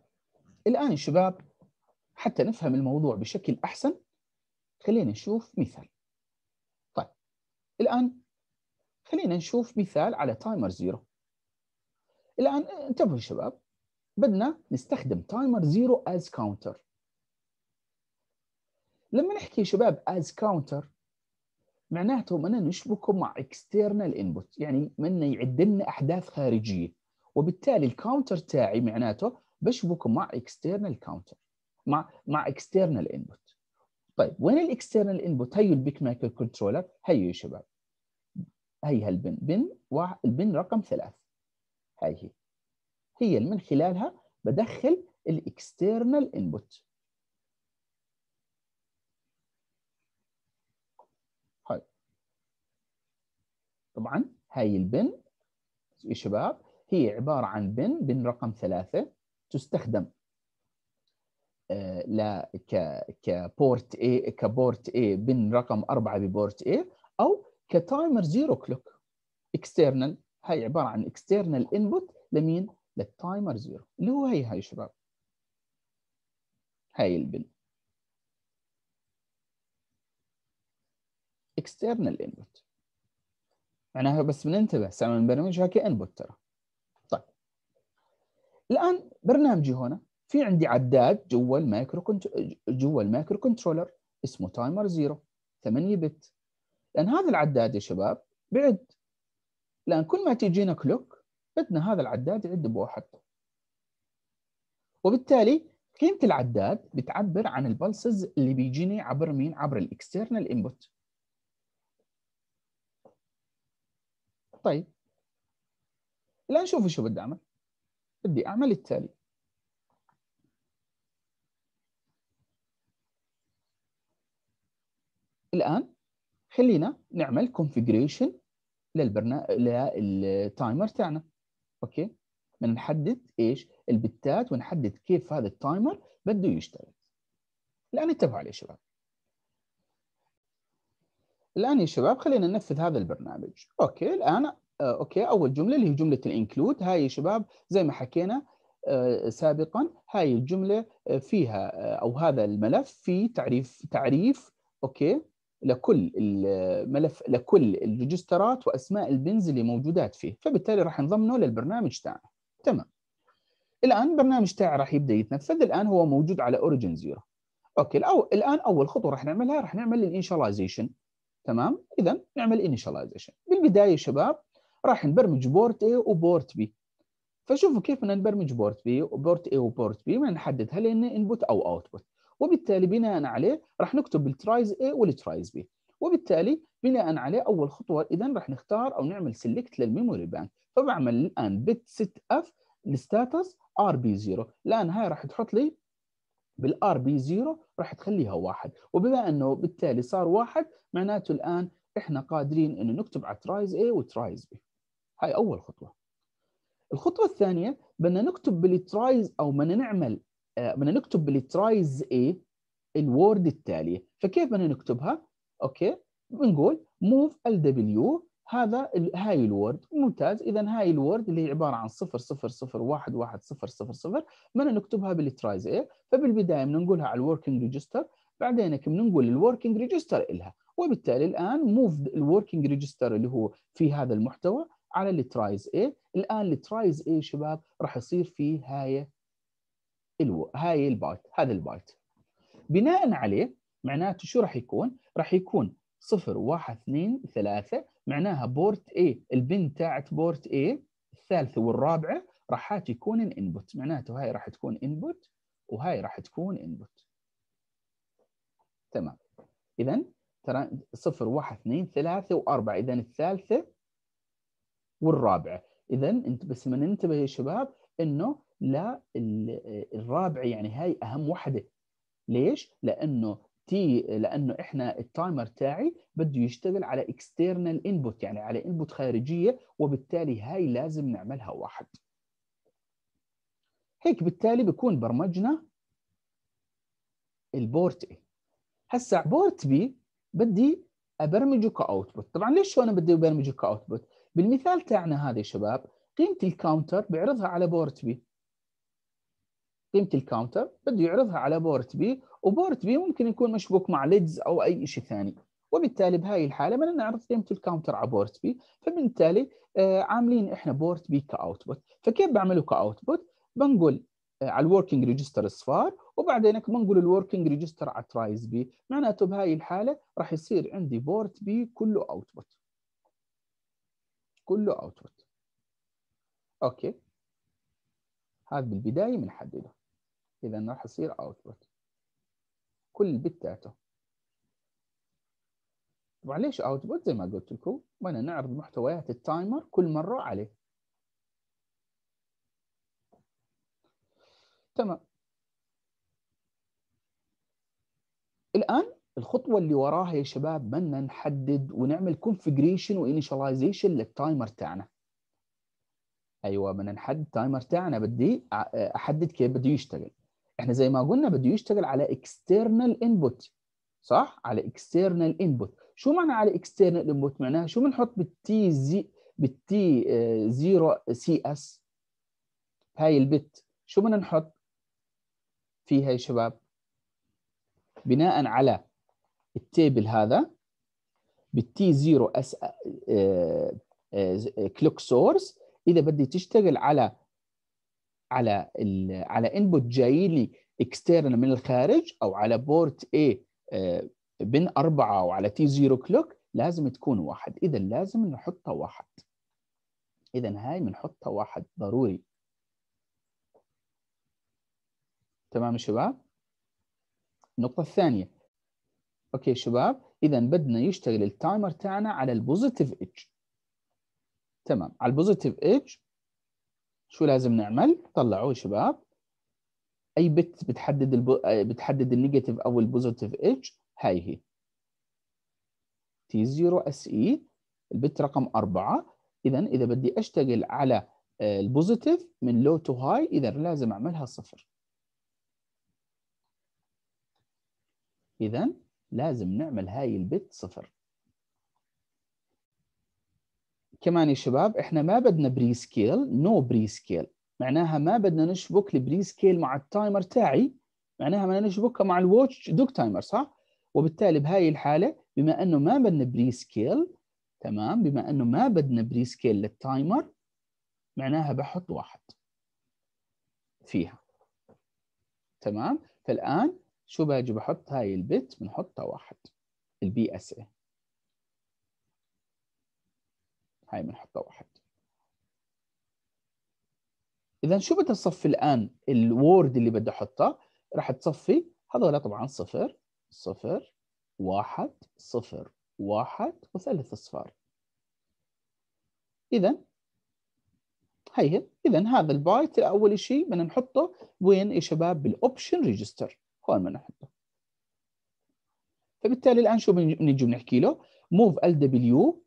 الان يا شباب حتى نفهم الموضوع بشكل احسن خلينا نشوف مثال طيب الان خلينا نشوف مثال على تايمر زيرو الان انتبهوا يا شباب بدنا نستخدم تايمر زيرو از كاونتر لما نحكي يا شباب از كاونتر معناته من نشبكه مع اكسترنال انبوت يعني من يعد لنا احداث خارجيه وبالتالي الكاونتر تاعي معناته بشبكه مع اكسترنال كاونتر مع مع اكسترنال انبوت طيب وين الاكسترنال انبوت هي البيك مايكرو كنترولر هي يا شباب هي هالبن بن واحد البن رقم ثلاث هاي هي هي من خلالها بدخل الاكسترنال انبوت طبعا هاي البن يا شباب هي عبارة عن بن بن رقم ثلاثة تستخدم آه، لا ك كبورت A كبورت A بن رقم أربعة ببورت A أو كتايمر زيرو كلوك اكسترنال هاي عبارة عن اكسترنال انبوت لمين؟ للتايمر زيرو اللي هو هي هاي شباب هاي البن external input معناها بس بننتبه سامع البرنامج هاكي انبوت ترى طيب الان برنامجي هنا في عندي عداد جوا المايكرو كنت... جوا المايكرو كنترولر اسمه تايمر زيرو 8 بت لان هذا العداد يا شباب بعد لان كل ما تجينا كلوك بدنا هذا العداد يعد بواحد وبالتالي قيمه العداد بتعبر عن البلسز اللي بيجيني عبر مين عبر الاكسترنال انبوت طيب الآن شوفوا شو بدي أعمل بدي أعمل التالي الآن خلينا نعمل كونفجريشن للبرنامج للتايمر تاعنا اوكي بنحدد نحدد ايش البتات ونحدد كيف هذا التايمر بده يشتغل الان اتبعوا علي شباب الان يا شباب خلينا ننفذ هذا البرنامج اوكي الان آه، اوكي اول جمله اللي هي جمله الانكلود هاي يا شباب زي ما حكينا آه، سابقا هاي الجمله آه، فيها او هذا الملف فيه تعريف تعريف اوكي لكل الملف لكل الريجسترات واسماء البنز اللي موجودات فيه فبالتالي راح نضمنه للبرنامج تاعنا تمام الان البرنامج تاعي راح يبدا يتنفذ الان هو موجود على اوريجن زيرو اوكي الأو... الان اول خطوه راح نعملها راح نعمل الانشاليزيشن تمام اذا نعمل انيشاليزيشن بالبدايه شباب راح نبرمج بورت A وبورت B فشوفوا كيف بدنا نبرمج بورت B وبورت A وبورت B ما هل ان انبوت او اوتبوت وبالتالي بناء عليه راح نكتب الترايز A والترايز B وبالتالي بناء عليه اول خطوه اذا راح نختار او نعمل سيلكت للميموري بانك فبعمل الان بت ست اف الستاتس ار بي 0 الان هاي راح تحط لي بالار بي 0 راح تخليها واحد وبما انه بالتالي صار واحد معناته الان احنا قادرين انه نكتب على ترايز اي وترايز بي هاي اول خطوه الخطوه الثانيه بدنا نكتب بالترايز او بدنا نعمل آه، بدنا نكتب بالترايز اي الوورد التاليه فكيف بدنا نكتبها اوكي بنقول موف ال دبليو هذا هاي الورد ممتاز اذا هاي الورد اللي هي عباره عن 0 0 0 1 1 0 0 0 بدنا نكتبها بالترايز ايه فبالبدايه بدنا نقولها على الوركينج ريجستر بعدين بدنا نقول الوركينج ريجستر الها وبالتالي الان موف الوركينج ريجستر اللي هو في هذا المحتوى على الترايز ايه الان الترايز ايه شباب راح يصير في هاي الو... هاي البايت هذا البايت بناء عليه معناته شو راح يكون؟ راح يكون 0 1 2 3 معناها بورت A البن تاعت بورت A الثالثة والرابعة راح تكون الانبوت معناته هاي راح تكون انبوت وهاي راح تكون انبوت تمام اذا ترى 0 1 2 3 و4 اذا الثالثة والرابعة اذا انت بس ما ننتبه يا شباب انه لا الرابعة يعني هاي اهم وحدة ليش؟ لانه تي لانه احنا التايمر تاعي بده يشتغل على اكسترنال انبوت يعني على انبوت خارجيه وبالتالي هاي لازم نعملها واحد هيك بالتالي بكون برمجنا البورت اي هسه بورت بي بدي ابرمجه كاوتبوت طبعا ليش انا بدي ابرمجه كاوتبوت بالمثال تاعنا هذا يا شباب قيمه الكاونتر بعرضها على بورت بي قيمه الكاونتر بده يعرضها على بورت بي وبورت بي ممكن يكون مشبوك مع ليدز او اي شيء ثاني وبالتالي بهاي الحاله بدنا نعرض قيمه الكاونتر على بورت بي فبالتالي آه عاملين احنا بورت بي كاوتبوت فكيف بعمله كاوتبوت بنقول آه على الوركينج ريجستر اصفار وبعدين بنقول الوركينج ريجستر على ترايز بي معناته بهاي الحاله راح يصير عندي بورت بي كله اوتبوت كله اوتبوت اوكي هذا بالبدايه بنحدده اذا راح يصير اوتبوت كل بتاته طبعا ليش اوتبوت زي ما قلت لكم وانا نعرض محتويات التايمر كل مره عليه تمام الان الخطوه اللي وراها يا شباب بدنا نحدد ونعمل كونفجريشن وانيشاليزيشن للتايمر تاعنا ايوه بدنا نحدد التايمر تاعنا بدي احدد كيف بده يشتغل احنا زي ما قلنا بده يشتغل على اكسترنال انبوت صح على اكسترنال انبوت شو معنى على اكسترنال انبوت معناها شو بنحط بالتي زي بالتي زيرو سي اس آه، هاي البت شو بدنا نحط فيها يا شباب بناء على التيبل هذا بالتي زيرو اس كلوك سورس اذا بدي تشتغل على على ال على انبوت جاي لي اكسترنال من الخارج او على بورت اي آه، بين أربعة وعلى تي زيرو كلوك لازم تكون واحد اذا لازم نحطها واحد اذا هاي بنحطها واحد ضروري تمام شباب النقطة الثانية اوكي شباب اذا بدنا يشتغل التايمر تاعنا على البوزيتيف ايدج تمام على البوزيتيف ايدج شو لازم نعمل؟ طلعوا شباب اي بت بتحدد الب... آه، بتحدد النيجاتيف او البوزيتيف ايدج هاي هي تي 0 اس اي البت رقم 4 اذا اذا بدي اشتغل على آه، البوزيتيف من لو تو هاي اذا لازم اعملها صفر اذا لازم نعمل هاي البت صفر كمان يا شباب احنا ما بدنا بري سكيل نو بري سكيل معناها ما بدنا نشبك البري سكيل مع التايمر تاعي معناها بدنا نشبكها مع الواتش دوج تايمر صح؟ وبالتالي بهاي الحاله بما انه ما بدنا بري سكيل تمام بما انه ما بدنا بري سكيل للتايمر معناها بحط واحد فيها تمام فالان شو باجي بحط هاي البت بنحطها واحد البي اس اي هاي بنحطها واحد اذا شو بدي تصفي الان الوورد اللي بدي احطها راح تصفي هذول طبعا صفر صفر واحد صفر واحد وثلاث اصفار اذا هي اذا هذا البايت اول شيء بدنا نحطه وين يا شباب بالاوبشن ريجستر هون بدنا نحطه فبالتالي الان شو بنجي بنحكي له موف ال دبليو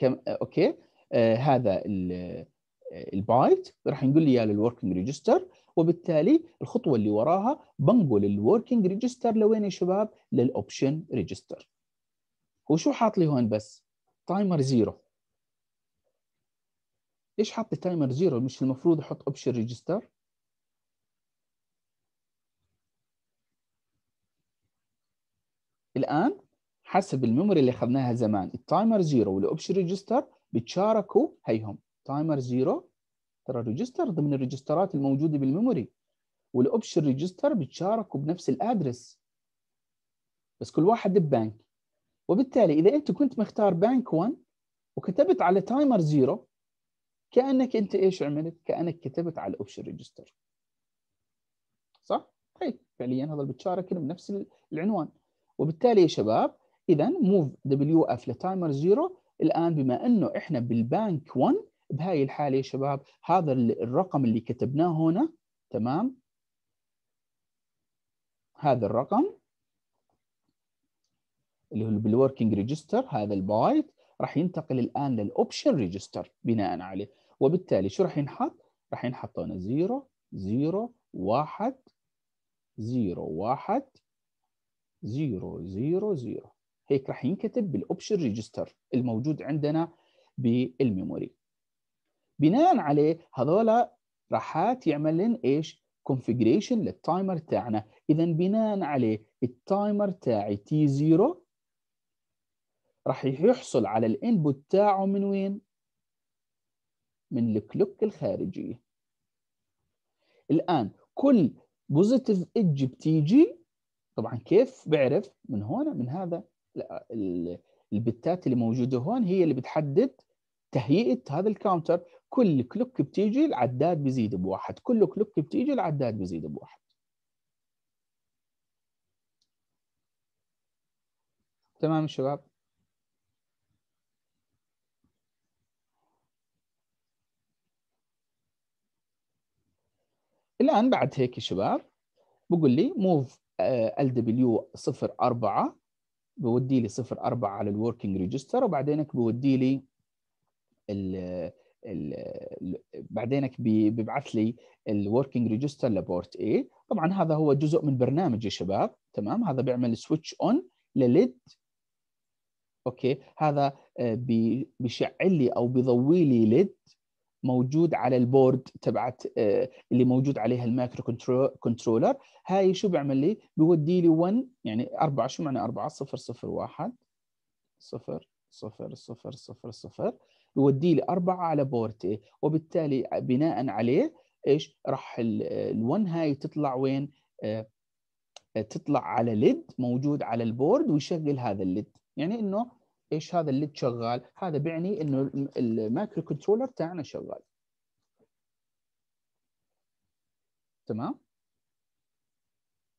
كم اوكي آه هذا آه، البايت راح نقول لي اياه للوركينج ريجستر وبالتالي الخطوه اللي وراها بنقل الوركينج ريجستر لوين يا شباب؟ للاوبشن ريجستر. وشو حاط لي هون بس؟ تايمر زيرو. ليش حاط لي تايمر زيرو؟ مش المفروض احط اوبشن ريجستر؟ الان حسب الميموري اللي اخذناها زمان التايمر زيرو والاوبشن ريجستر بتشاركوا هيهم تايمر زيرو ترى ريجستر ضمن الريجسترات الموجوده بالميموري والاوبشن ريجستر بتشاركوا بنفس الادرس بس كل واحد ببنك وبالتالي اذا انت كنت مختار بنك 1 وكتبت على تايمر زيرو كانك انت ايش عملت؟ كانك كتبت على الاوبشن ريجستر صح؟ طيب فعليا هذا بتشارك بنفس العنوان وبالتالي يا شباب اذا موف دبليو اف لتايمر 0 الان بما انه احنا بالبانك 1 بهاي الحاله يا شباب هذا الرقم اللي كتبناه هنا تمام هذا الرقم اللي هو بالوركينج ريجستر هذا البايت راح ينتقل الان للاوبشن ريجستر بناء عليه وبالتالي شو راح ينحط؟ راح ينحط هنا 0 0 1 0 1 0 0 0 هيك راح ينكتب بالاوبشن ريجستر الموجود عندنا بالميموري بناء عليه هذولا راحات يعمل لنا ايش كونفيجريشن للتايمر تاعنا اذا بناء عليه التايمر تاعي تي 0 راح يحصل على الانبوت تاعه من وين من الكلوك الخارجيه الان كل بوزيتيف ايدج بتيجي طبعا كيف بعرف من هون من هذا البتات اللي موجوده هون هي اللي بتحدد تهيئه هذا الكاونتر كل كلوك بتيجي العداد بيزيد بواحد كل كلوك بتيجي العداد بيزيد بواحد تمام شباب الان بعد هيك شباب بقول لي موف ال دبليو 04 بودي لي 04 على الوركينج ريجستر وبعدينك بودي لي ال ال بعدينك بيبعث لي الوركينج ريجستر لبورت اي طبعا هذا هو جزء من برنامج يا شباب تمام هذا بيعمل سويتش اون لليد اوكي هذا آه، بيشعل لي او بيضوي لي ليد موجود على البورد تبعت آه، اللي موجود عليها المايكرو كنترولر هاي شو بيعمل لي بيودي لي 1 يعني 4 شو معنى 4 0 0 1 0 0 0 0 0 بيودي لي 4 على بورد وبالتالي بناء عليه ايش راح ال1 آه، هاي تطلع وين آه، تطلع على ليد موجود على البورد ويشغل هذا الليد يعني انه ايش هذا الليد شغال هذا بيعني انه المايكرو كنترولر تاعنا شغال تمام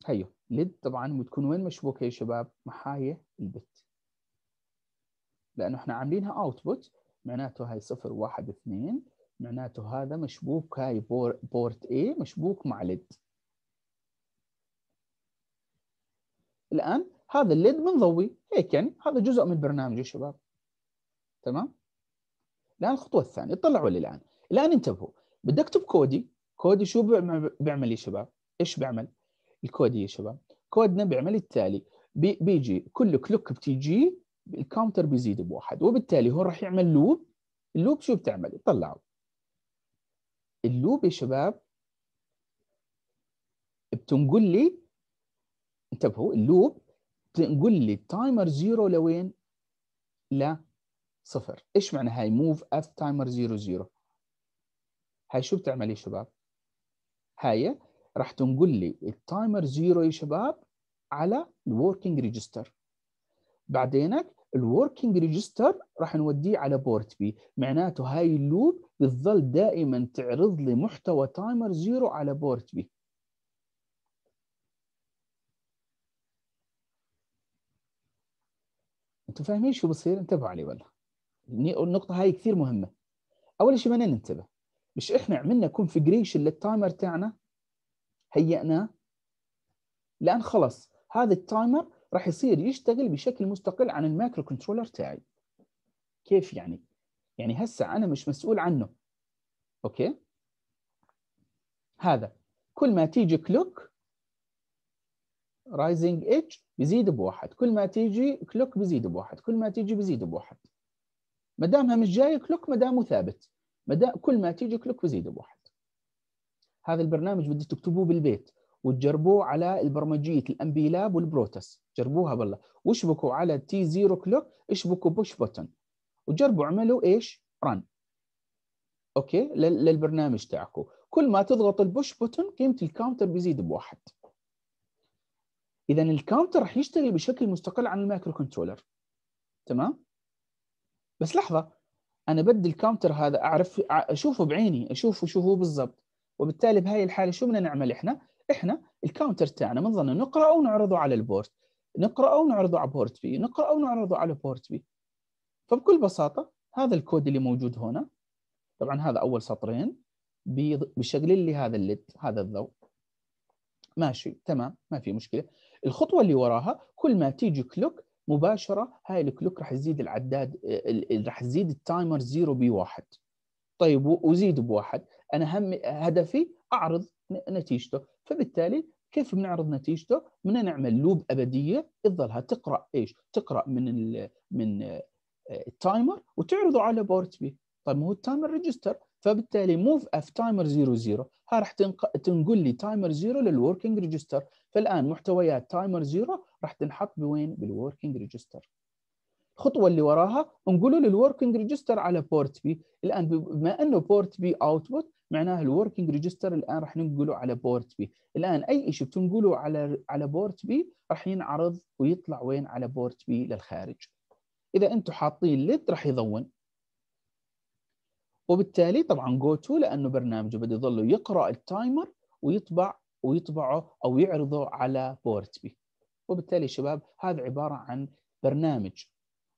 هيو ليد طبعا بتكون وين مشبوكه يا شباب محايه البت لانه احنا عاملينها اوتبوت معناته هاي صفر واحد اثنين معناته هذا مشبوك هاي بور بورت A مشبوك مع ليد الآن هذا الليد بنضوي هيك يعني هذا جزء من البرنامج يا شباب تمام الان الخطوه الثانيه اطلعوا لي الان الان انتبهوا بدي اكتب كودي كودي شو بيعمل يا شباب ايش بيعمل الكودي يا شباب كودنا بيعمل التالي بي بيجي كل كلوك بتيجي الكاونتر بيزيد بواحد وبالتالي هون راح يعمل لوب اللوب شو بتعمل اطلعوا اللوب يا شباب بتنقل لي انتبهوا اللوب تقول لي التايمر زيرو لوين؟ لصفر، ايش معنى هاي موف اف تايمر زيرو زيرو؟ هاي شو بتعمل يا شباب؟ هاي راح تنقل لي التايمر زيرو يا شباب على الوركينج ريجستر بعدينك الوركينج ريجستر راح نوديه على بورت بي معناته هاي اللوب بتظل دائما تعرض لي محتوى تايمر زيرو على بورت بي انتم فاهمين شو بصير انتبهوا علي والله النقطه هاي كثير مهمه اول شيء بدنا ننتبه مش احنا عملنا كونفجريشن للتايمر تاعنا هيئناه لان خلص هذا التايمر راح يصير يشتغل بشكل مستقل عن المايكرو كنترولر تاعي كيف يعني يعني هسه انا مش مسؤول عنه اوكي هذا كل ما تيجي كلوك رايزنج اتش بيزيد بواحد كل ما تيجي كلوك بيزيد بواحد كل ما تيجي بيزيد بواحد ما دامها مش جايه كلوك ما دامه ثابت مدام كل ما تيجي كلوك بيزيد بواحد هذا البرنامج بدي تكتبوه بالبيت وتجربوه على البرمجيه الامبي لاب والبروتس جربوها بالله واشبكوا على تي زيرو كلوك اشبكوا بوش بوتن وجربوا اعملوا ايش رن اوكي للبرنامج تاعكم كل ما تضغط البوش بوتن قيمه الكاونتر بيزيد بواحد اذا الكاونتر راح يشتغل بشكل مستقل عن المايكرو كنترولر تمام بس لحظه انا بدي الكاونتر هذا اعرف اشوفه بعيني اشوفه شو هو بالضبط وبالتالي بهاي الحاله شو بدنا نعمل احنا احنا الكاونتر تاعنا بنظن نقرا ونعرضه على البورت نقرا ونعرضه على بورت بي نقرا ونعرضه على بورت بي فبكل بساطه هذا الكود اللي موجود هنا طبعا هذا اول سطرين بيشغل لي هذا الليد هذا الضوء ماشي تمام ما في مشكله الخطوه اللي وراها كل ما تيجي كلوك مباشره هاي الكلوك راح تزيد العداد راح تزيد التايمر 0 بواحد طيب وزيد بواحد انا هم هدفي اعرض نتيجته فبالتالي كيف بنعرض نتيجته؟ بدنا نعمل لوب ابديه تظلها تقرا ايش؟ تقرا من من آه، التايمر وتعرضه على بورت بي طيب ما هو التايمر ريجستر فبالتالي موف اف تايمر 00 ها راح تنقل لي تايمر 0 للوركينج ريجستر فالان محتويات تايمر 0 راح تنحط بوين بالوركينج ريجستر الخطوه اللي وراها نقوله للوركينج ريجستر على بورت بي الان بما انه بورت بي اوتبوت معناه الوركينج ريجستر الان راح ننقله على بورت بي الان اي شيء بتنقله على على بورت بي راح ينعرض ويطلع وين على بورت بي للخارج اذا انتم حاطين ليد راح يضون وبالتالي طبعا جو تو لانه برنامجه بده يضل يقرا التايمر ويطبع ويطبعه او يعرضه على بورت بي وبالتالي شباب هذا عباره عن برنامج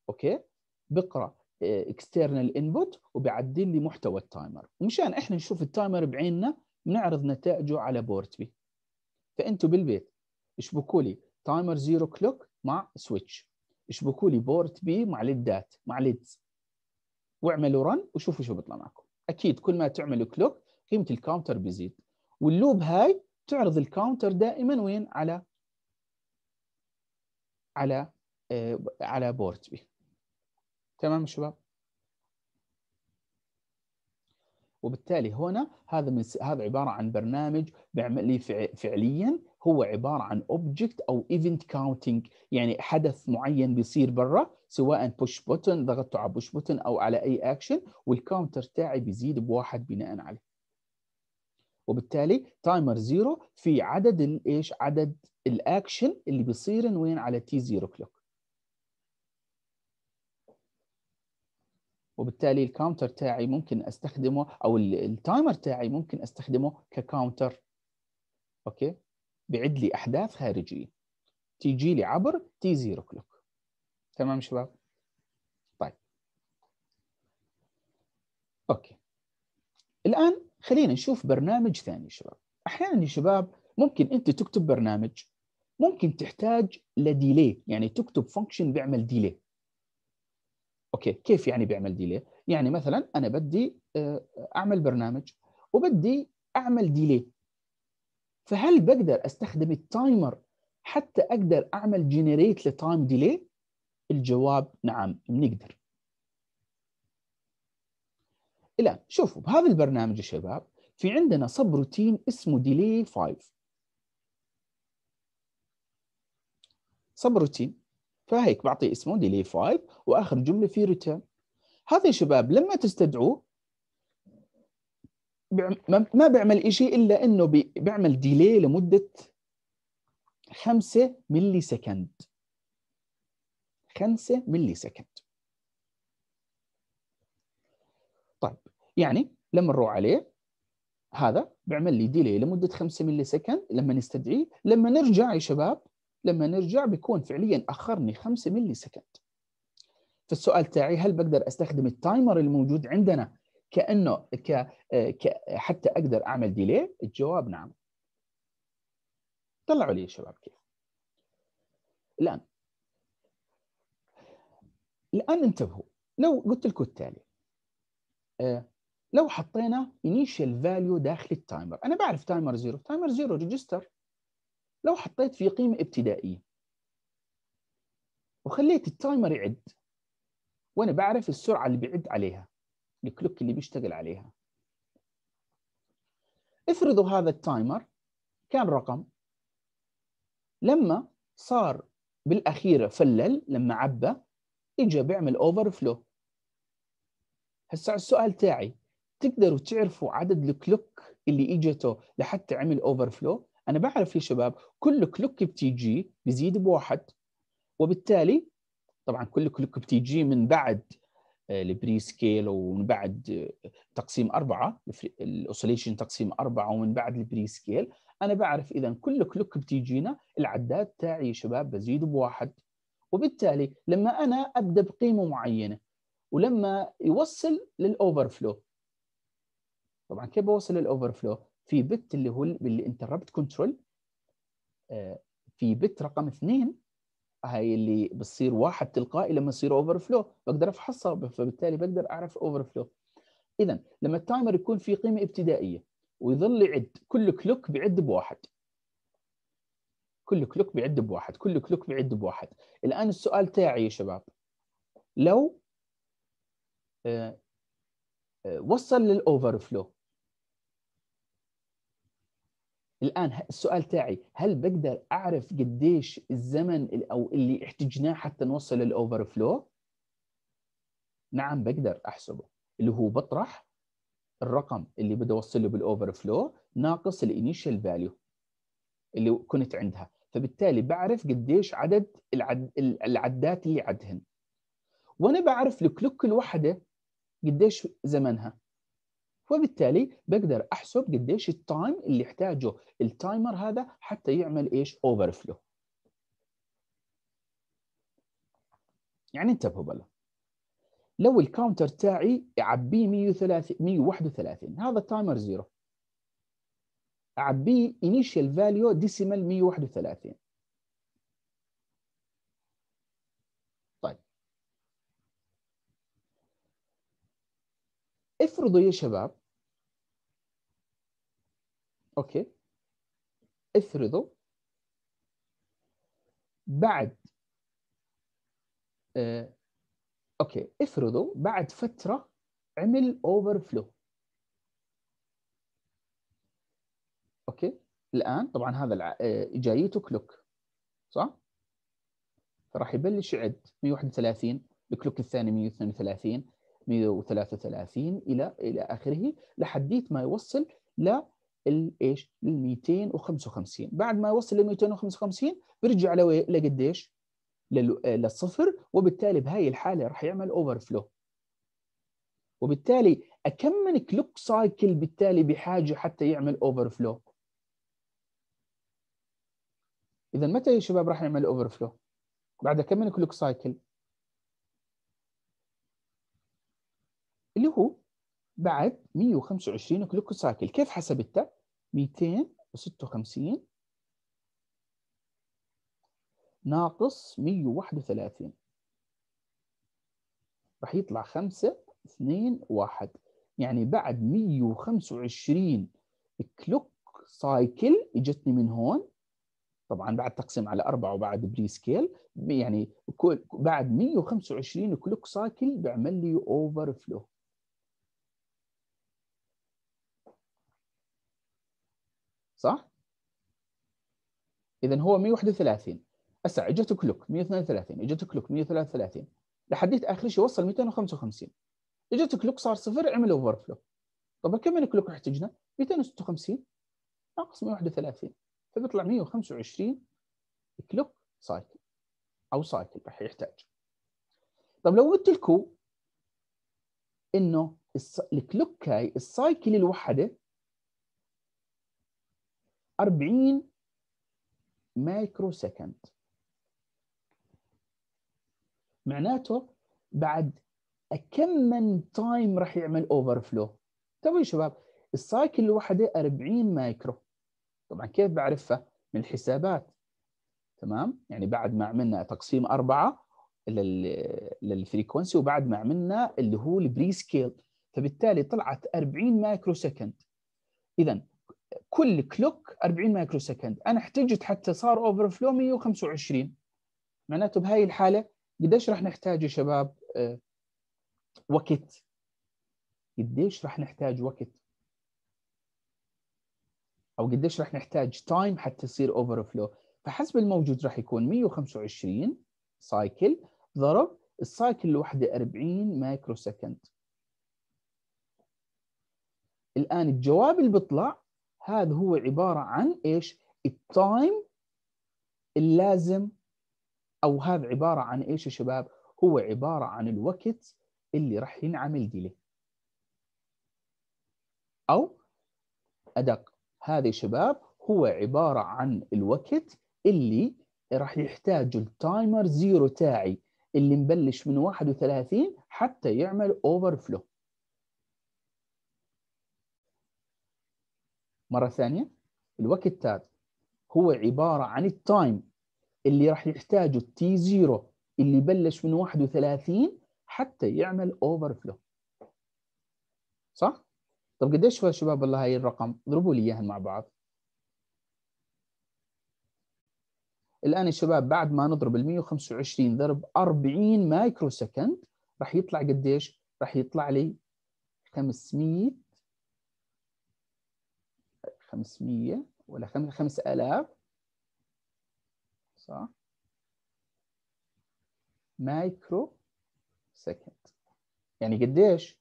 اوكي بقرا اكسترنال انبوت وبعدل لي محتوى التايمر ومشان احنا نشوف التايمر بعيننا بنعرض نتائجه على بورت بي فانتوا بالبيت اشبكوا لي تايمر زيرو كلوك مع سويتش اشبكوا لي بورت بي مع ليدات مع ليدز واعملوا رن وشوفوا شو بيطلع معكم اكيد كل ما تعملوا كلوك قيمه الكاونتر بيزيد واللوب هاي تعرض الكاونتر دائما وين على على آه، على بورت بي تمام شباب وبالتالي هنا هذا من هذا عباره عن برنامج بيعمل لي فعليا هو عباره عن object او event كاونتنج يعني حدث معين بيصير برا سواء بوش بوتن ضغطته على بوش بوتن او على اي اكشن والكاونتر تاعي بيزيد بواحد بناء عليه وبالتالي تايمر زيرو في عدد الايش عدد الاكشن اللي بيصير وين على تي زيرو كلوك وبالتالي الكاونتر تاعي ممكن استخدمه او التايمر تاعي ممكن استخدمه ككاونتر اوكي بعد لي احداث خارجيه تيجي لي عبر تي زيرو كلوك تمام شباب طيب اوكي الان خلينا نشوف برنامج ثاني شباب احيانا يا شباب ممكن انت تكتب برنامج ممكن تحتاج لديلي يعني تكتب فانكشن بيعمل ديلي اوكي كيف يعني بيعمل ديلي يعني مثلا انا بدي آه، اعمل برنامج وبدي اعمل ديلي فهل بقدر استخدم التايمر حتى اقدر اعمل جنريت لتايم ديلي؟ الجواب نعم بنقدر. الان شوفوا بهذا البرنامج يا شباب في عندنا سب روتين اسمه ديلي 5 سب روتين فهيك بعطيه اسمه ديلي 5 واخر جمله فيه ريتيرن هذا يا شباب لما تستدعوه ما بيعمل شيء الا انه بيعمل ديلي لمده 5 ملي سكند 5 ملي سكند طيب يعني لما نروح عليه هذا بيعمل لي ديلي لمده 5 ملي سكند لما نستدعيه لما نرجع يا شباب لما نرجع بيكون فعليا اخرني 5 ملي سكند فالسؤال تاعي هل بقدر استخدم التايمر الموجود عندنا كانه ك... آه، ك... حتى اقدر اعمل ديلي الجواب نعم طلعوا لي يا شباب كيف الان الان انتبهوا لو قلت لكم التالي آه، لو حطينا initial value داخل التايمر انا بعرف تايمر زيرو تايمر زيرو ريجستر لو حطيت فيه قيمه ابتدائيه وخليت التايمر يعد وانا بعرف السرعه اللي بيعد عليها الكلوك اللي بيشتغل عليها افرضوا هذا التايمر كان رقم لما صار بالاخيره فلل لما عبى اجى بيعمل اوفر فلو هسه السؤال تاعي تقدروا تعرفوا عدد الكلوك اللي اجته لحتى عمل اوفر فلو انا بعرف يا شباب كل كلوك بتيجي بزيد بواحد وبالتالي طبعا كل كلوك بتيجي من بعد البري آه، سكيل ومن بعد تقسيم أربعة الأوسيليشن تقسيم أربعة ومن بعد البري سكيل أنا بعرف إذا كل كلوك بتيجينا العداد تاعي يا شباب بزيد بواحد وبالتالي لما أنا أبدأ بقيمة معينة ولما يوصل للأوفر فلو طبعا كيف بوصل للأوفر فلو؟ في بت اللي هو بالانتربت كنترول آه، في بت رقم اثنين هاي اللي بتصير واحد تلقائي لما يصير اوفر فلو بقدر افحصها فبالتالي بقدر اعرف اوفر فلو اذا لما التايمر يكون في قيمه ابتدائيه ويظل يعد كل كلوك بيعد بواحد كل كلوك بيعد بواحد كل كلوك بيعد بواحد الان السؤال تاعي يا شباب لو آه، آه، وصل للاوفر فلو الان السؤال تاعي هل بقدر اعرف قديش الزمن او اللي احتجناه حتى نوصل للاوفر فلو؟ نعم بقدر احسبه اللي هو بطرح الرقم اللي بدي اوصله بالاوفر فلو ناقص الانيشال فاليو اللي كنت عندها فبالتالي بعرف قديش عدد العد... العدات اللي عدهن وانا بعرف الكلوك الوحده قديش زمنها وبالتالي بقدر احسب قديش التايم اللي يحتاجه التايمر هذا حتى يعمل ايش اوفر فلو يعني انتبهوا بلا لو الكاونتر تاعي اعبيه 130 131 هذا التايمر زيرو اعبيه انيشال فاليو ديسيمال 131 افرضوا يا شباب اوكي افرضوا بعد آه اوكي افرضوا بعد فتره عمل اوفر فلو اوكي الان طبعا هذا آه، جايته كلوك صح فراح يبلش يعد 131 الكلوك الثاني 132 133 الى الى اخره لحديت ما يوصل ل ايش؟ لل 255 بعد ما يوصل ل 255 بيرجع إيه؟ لقديش؟ للصفر وبالتالي بهاي الحاله راح يعمل اوفر فلو وبالتالي كم من كلوك سايكل بالتالي بحاجه حتى يعمل اوفر فلو؟ اذا متى يا شباب راح يعمل اوفر فلو؟ بعد كم من كلوك سايكل؟ بعد 125 سايكل كيف حسبتها 256 ناقص 131 راح يطلع 5 2 1 يعني بعد 125 كلوك سايكل اجتني من هون طبعا بعد تقسيم على 4 وبعد بري سكيل يعني بعد 125 كلوك سايكل بيعمل لي اوفر فلو صح؟ اذا هو 131 هسه اجته كلوك 132 اجته كلوك 133 لحديت اخر شيء وصل 255 اجته كلوك صار صفر عمل اوفر فلو طب كم من كلوك احتجنا؟ 256 ناقص 131 فبيطلع 125 كلوك سايكل او سايكل راح يحتاج طب لو قلت لكم انه الكلوك هاي السايكل الوحده 40 مايكرو سكند معناته بعد كم من تايم راح يعمل اوفر فلو تبوا يا شباب السايكل الواحده 40 مايكرو طبعا كيف بعرفها من الحسابات تمام يعني بعد ما عملنا تقسيم أربعة لل للفريكونسي وبعد ما عملنا اللي هو البري سكيل فبالتالي طلعت 40 مايكرو سكند اذا كل كلوك 40 مايكرو سكند انا احتجت حتى صار اوفر فلو 125 معناته بهاي الحاله قديش راح نحتاج يا شباب آه، وقت قديش راح نحتاج وقت او قديش راح نحتاج تايم حتى يصير اوفر فلو فحسب الموجود راح يكون 125 سايكل ضرب السايكل الواحده 40 مايكرو سكند الان الجواب اللي بيطلع هذا هو عباره عن ايش؟ التايم اللازم او هذا عباره عن ايش يا شباب؟ هو عباره عن الوقت اللي راح ينعمل ديلي او ادق هذا يا شباب هو عباره عن الوقت اللي راح يحتاج التايمر زيرو تاعي اللي مبلش من 31 حتى يعمل اوفر فلو مره ثانيه الوقت تاب هو عباره عن التايم اللي راح يحتاجه تي زيرو اللي بلش من 31 حتى يعمل اوفر فلو صح؟ طب قديش هو يا شباب والله هاي الرقم؟ اضربوا لي اياهم مع بعض الان الشباب بعد ما نضرب ال 125 ضرب 40 مايكرو سكند راح يطلع قديش؟ راح يطلع لي 500 500 ولا 5000 صح مايكرو سكند يعني قديش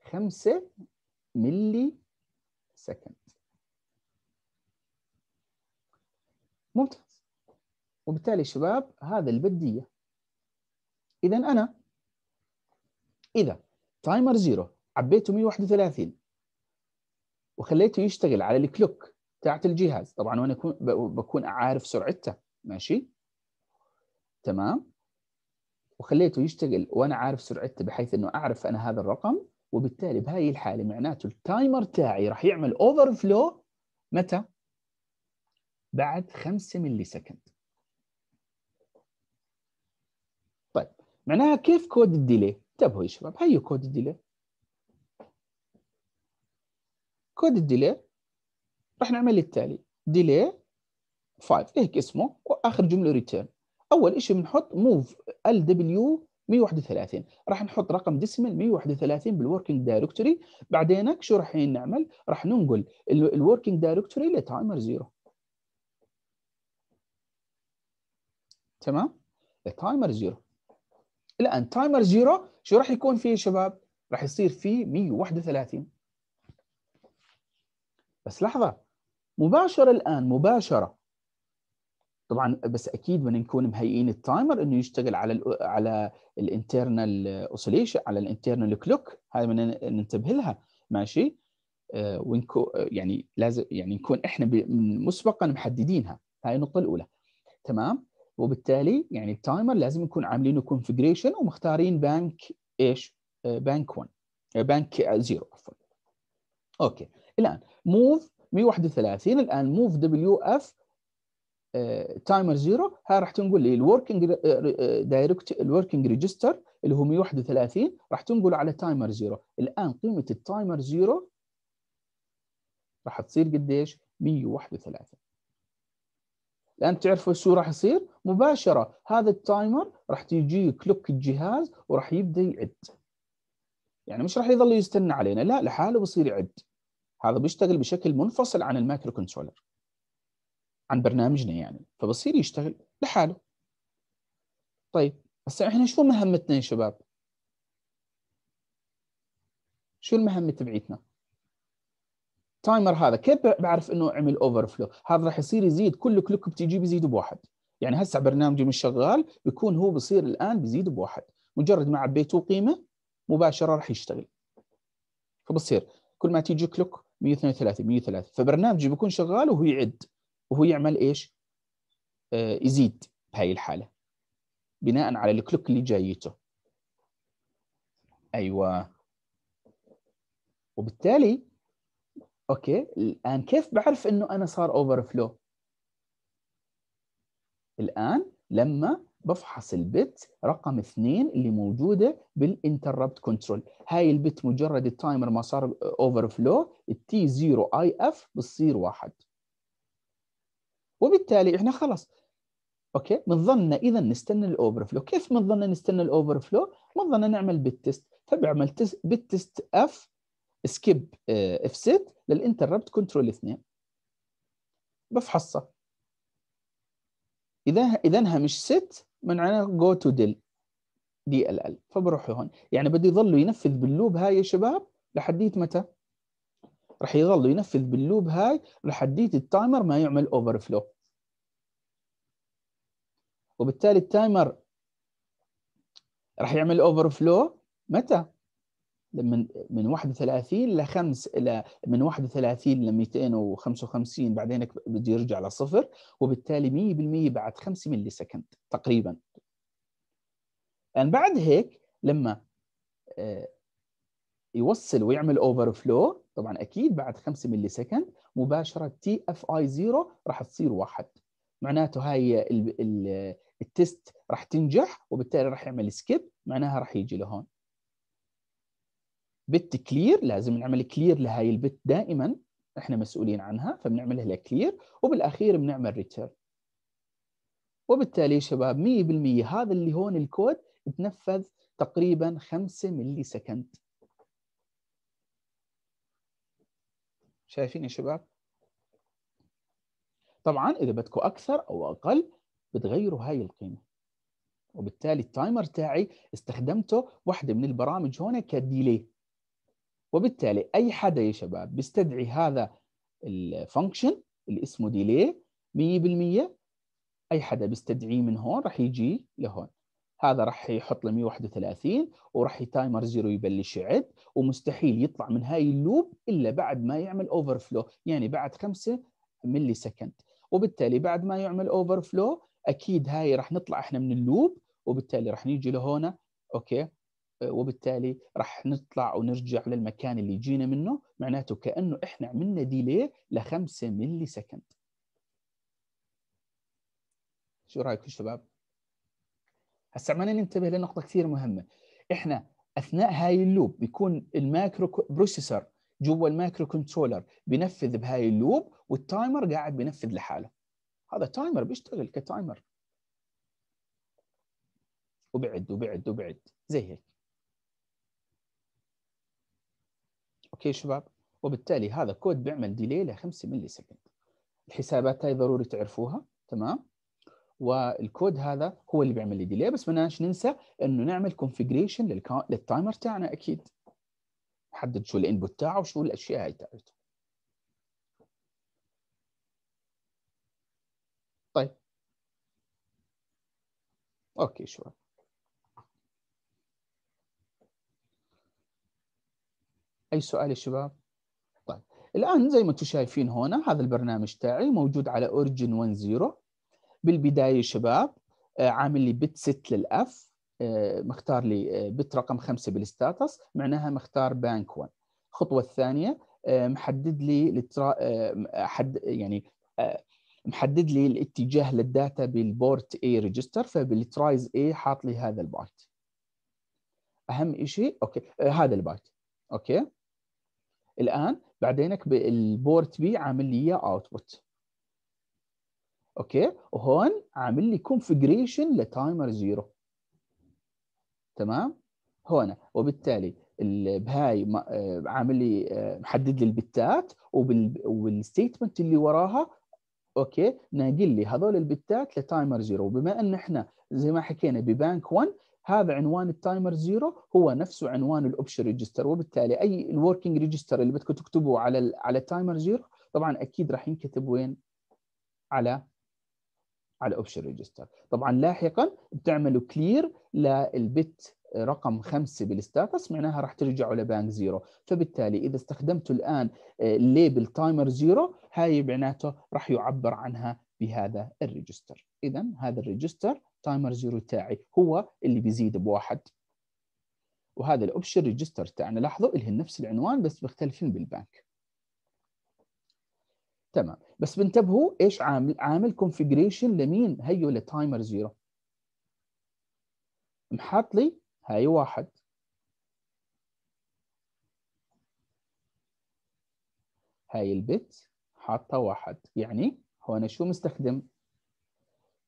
5 ملي سكند ممتاز وبالتالي شباب هذا البديه اذا انا اذا تايمر زيرو عبيته 131 وخليته يشتغل على الكلوك بتاعت الجهاز طبعا وانا بكون عارف سرعته ماشي تمام وخليته يشتغل وانا عارف سرعته بحيث انه اعرف انا هذا الرقم وبالتالي بهاي الحاله معناته التايمر تاعي راح يعمل اوفر فلو متى؟ بعد 5 ملي سكند طيب معناها كيف كود الديلي؟ انتبهوا يا شباب هي كود الديلي كود الديلي راح نعمل التالي ديلي 5 هيك إيه اسمه واخر جمله ريتيرن اول شيء بنحط موف ال دبليو 131 راح نحط رقم ديسمال 131 بالوركينج دايركتوري بعدين شو راح نعمل راح ننقل الوركينج دايركتوري لتايمر 0 تمام لتايمر 0 الان تايمر 0 شو راح يكون فيه يا شباب راح يصير فيه 131 بس لحظه مباشره الان مباشره طبعا بس اكيد بدنا نكون مهيئين التايمر انه يشتغل على الـ على الانترنال اوسيليشن على الانترنال كلوك هاي بدنا ننتبه لها ماشي آه ونكو يعني لازم يعني نكون احنا مسبقا محددينها هاي النقطه الاولى تمام وبالتالي يعني التايمر لازم نكون عاملينه كونفجريشن ومختارين بانك ايش بانك 1 بانك 0 عفوا اوكي الان موف 131 الان موف دبليو اف تايمر زيرو هاي راح تنقل لي الوركينج دايركت الوركينج ريجستر اللي هو 131 راح تنقل على تايمر زيرو الان قيمه التايمر زيرو راح تصير قديش 131 الان تعرفوا شو راح يصير مباشره هذا التايمر راح تيجي كلوك الجهاز وراح يبدا يعد يعني مش راح يظل يستنى علينا لا لحاله بصير يعد هذا بيشتغل بشكل منفصل عن المايكرو كنترولر عن برنامجنا يعني فبصير يشتغل لحاله طيب هسه احنا شو مهمتنا يا شباب شو المهمه تبعيتنا التايمر هذا كيف بعرف انه عمل اوفر فلو هذا راح يصير يزيد كل كلوك بتيجي بيزيد بواحد يعني هسه برنامجي مش شغال بيكون هو بصير الان بيزيد بواحد مجرد ما عبيته قيمه مباشره راح يشتغل فبصير كل ما تيجي كلوك 132 103 فبرنامجي بيكون شغال وهو يعد وهو يعمل ايش؟ آه يزيد بهي الحاله بناء على الكلوك اللي جايته ايوه وبالتالي اوكي الان كيف بعرف انه انا صار اوفر فلو؟ الان لما بفحص البت رقم اثنين اللي موجوده بالانتربت كنترول هاي البت مجرد التايمر ما صار اوفر فلو التي 0 اي اف بتصير واحد وبالتالي احنا خلص اوكي بنظلنا اذا نستنى الاوفر فلو كيف بنظلنا نستنى الاوفر فلو بنظلنا نعمل بت تيست فبعمل بت تيست اف سكيب اف سيت للانتربت كنترول اثنين بفحصها اذا اذا مش ست من عنا جو تو ديل دي ال ال فبروح هون يعني بده يضل ينفذ باللوب هاي يا شباب لحديت متى راح يضل ينفذ باللوب هاي لحديت التايمر ما يعمل اوفر فلو وبالتالي التايمر راح يعمل اوفر فلو متى من من 31 ل 5 الى من 31 ل 255 بعدين بده يرجع لصفر وبالتالي 100% بعد 5 ملي سكند تقريبا. يعني بعد هيك لما آه، يوصل ويعمل اوفر فلو طبعا اكيد بعد 5 ملي سكند مباشره تي اف اي 0 راح تصير واحد معناته هاي التست راح تنجح وبالتالي راح يعمل سكيب معناها راح يجي لهون بت كلير لازم نعمل كلير لهاي البت دائما احنا مسؤولين عنها فبنعملها لها كلير وبالاخير بنعمل ريتيرن وبالتالي شباب 100% هذا اللي هون الكود تنفذ تقريبا 5 ملي سكند شايفين يا شباب طبعا اذا بدكم اكثر او اقل بتغيروا هاي القيمه وبالتالي التايمر تاعي استخدمته واحده من البرامج هون كديلي وبالتالي اي حدا يا شباب بيستدعي هذا الفانكشن اللي اسمه ديلي 100% اي حدا بيستدعيه من هون راح يجي لهون هذا راح يحط له 131 وراح تايمر زيرو يبلش يعد ومستحيل يطلع من هاي اللوب الا بعد ما يعمل اوفر فلو يعني بعد 5 ملي سكند وبالتالي بعد ما يعمل اوفر فلو اكيد هاي راح نطلع احنا من اللوب وبالتالي راح نيجي لهون اوكي وبالتالي راح نطلع ونرجع للمكان اللي جينا منه معناته كانه احنا عملنا ديلي ل 5 ملي سكند شو رايكم يا شباب هسه عمالنا ننتبه لنقطه كثير مهمه احنا اثناء هاي اللوب بيكون الماكرو بروسيسور جوا المايكرو كنترولر بنفذ بهاي اللوب والتايمر قاعد بنفذ لحاله هذا تايمر بيشتغل كتايمر وبعد وبعد وبعد زي هيك اوكي شباب وبالتالي هذا كود بيعمل ديلي ل 5 ملي سكند الحسابات هاي ضروري تعرفوها تمام والكود هذا هو اللي بيعمل لي ديلي بس بدناش ننسى انه نعمل كونفجريشن للتايمر تاعنا اكيد نحدد شو الانبوت تاعه وشو الاشياء هاي تاعته طيب اوكي شباب أي سؤال يا شباب؟ طيب الآن زي ما أنتم شايفين هنا هذا البرنامج تاعي موجود على أوريجن 1.0 بالبداية يا شباب آه، عامل لي بت ست للأف آه، مختار لي بت آه، رقم 5 بالستاتس معناها مختار بانك 1 الخطوة الثانية محدد لي لترا... حد يعني محدد لي الاتجاه للداتا بالبورت اي ريجستر فبالترايز اي حاط لي هذا البايت اهم شيء اوكي آه هذا البايت اوكي الان بعدينك بالبورت بي عامل لي اياه اوتبوت اوكي وهون عامل لي كونفجريشن لتايمر زيرو تمام هون وبالتالي بهاي عامل لي محدد لي البتات وبالستيتمنت اللي وراها اوكي ناقل لي هذول البتات لتايمر زيرو بما ان احنا زي ما حكينا ببانك 1 هذا عنوان التايمر زيرو هو نفسه عنوان الاوبشن ريجستر وبالتالي اي الوركينج ريجستر اللي بدكم تكتبوه على على التايمر زيرو طبعا اكيد راح ينكتب وين على على الاوبشن ريجستر طبعا لاحقا بتعملوا كلير للبت رقم 5 بالستاتس معناها راح ترجعوا لبانك زيرو فبالتالي اذا استخدمتوا الان ليبل تايمر زيرو هاي معناته راح يعبر عنها بهذا الريجستر اذا هذا الريجستر تايمر زيرو تاعي هو اللي بيزيد بواحد وهذا الاوبشن ريجستر تاعنا لاحظوا هي نفس العنوان بس مختلفين بالبنك تمام بس بنتبهوا ايش عامل عامل كونفجريشن لمين هيو لتايمر زيرو محط لي هاي واحد هاي البت حاطه واحد يعني هون شو مستخدم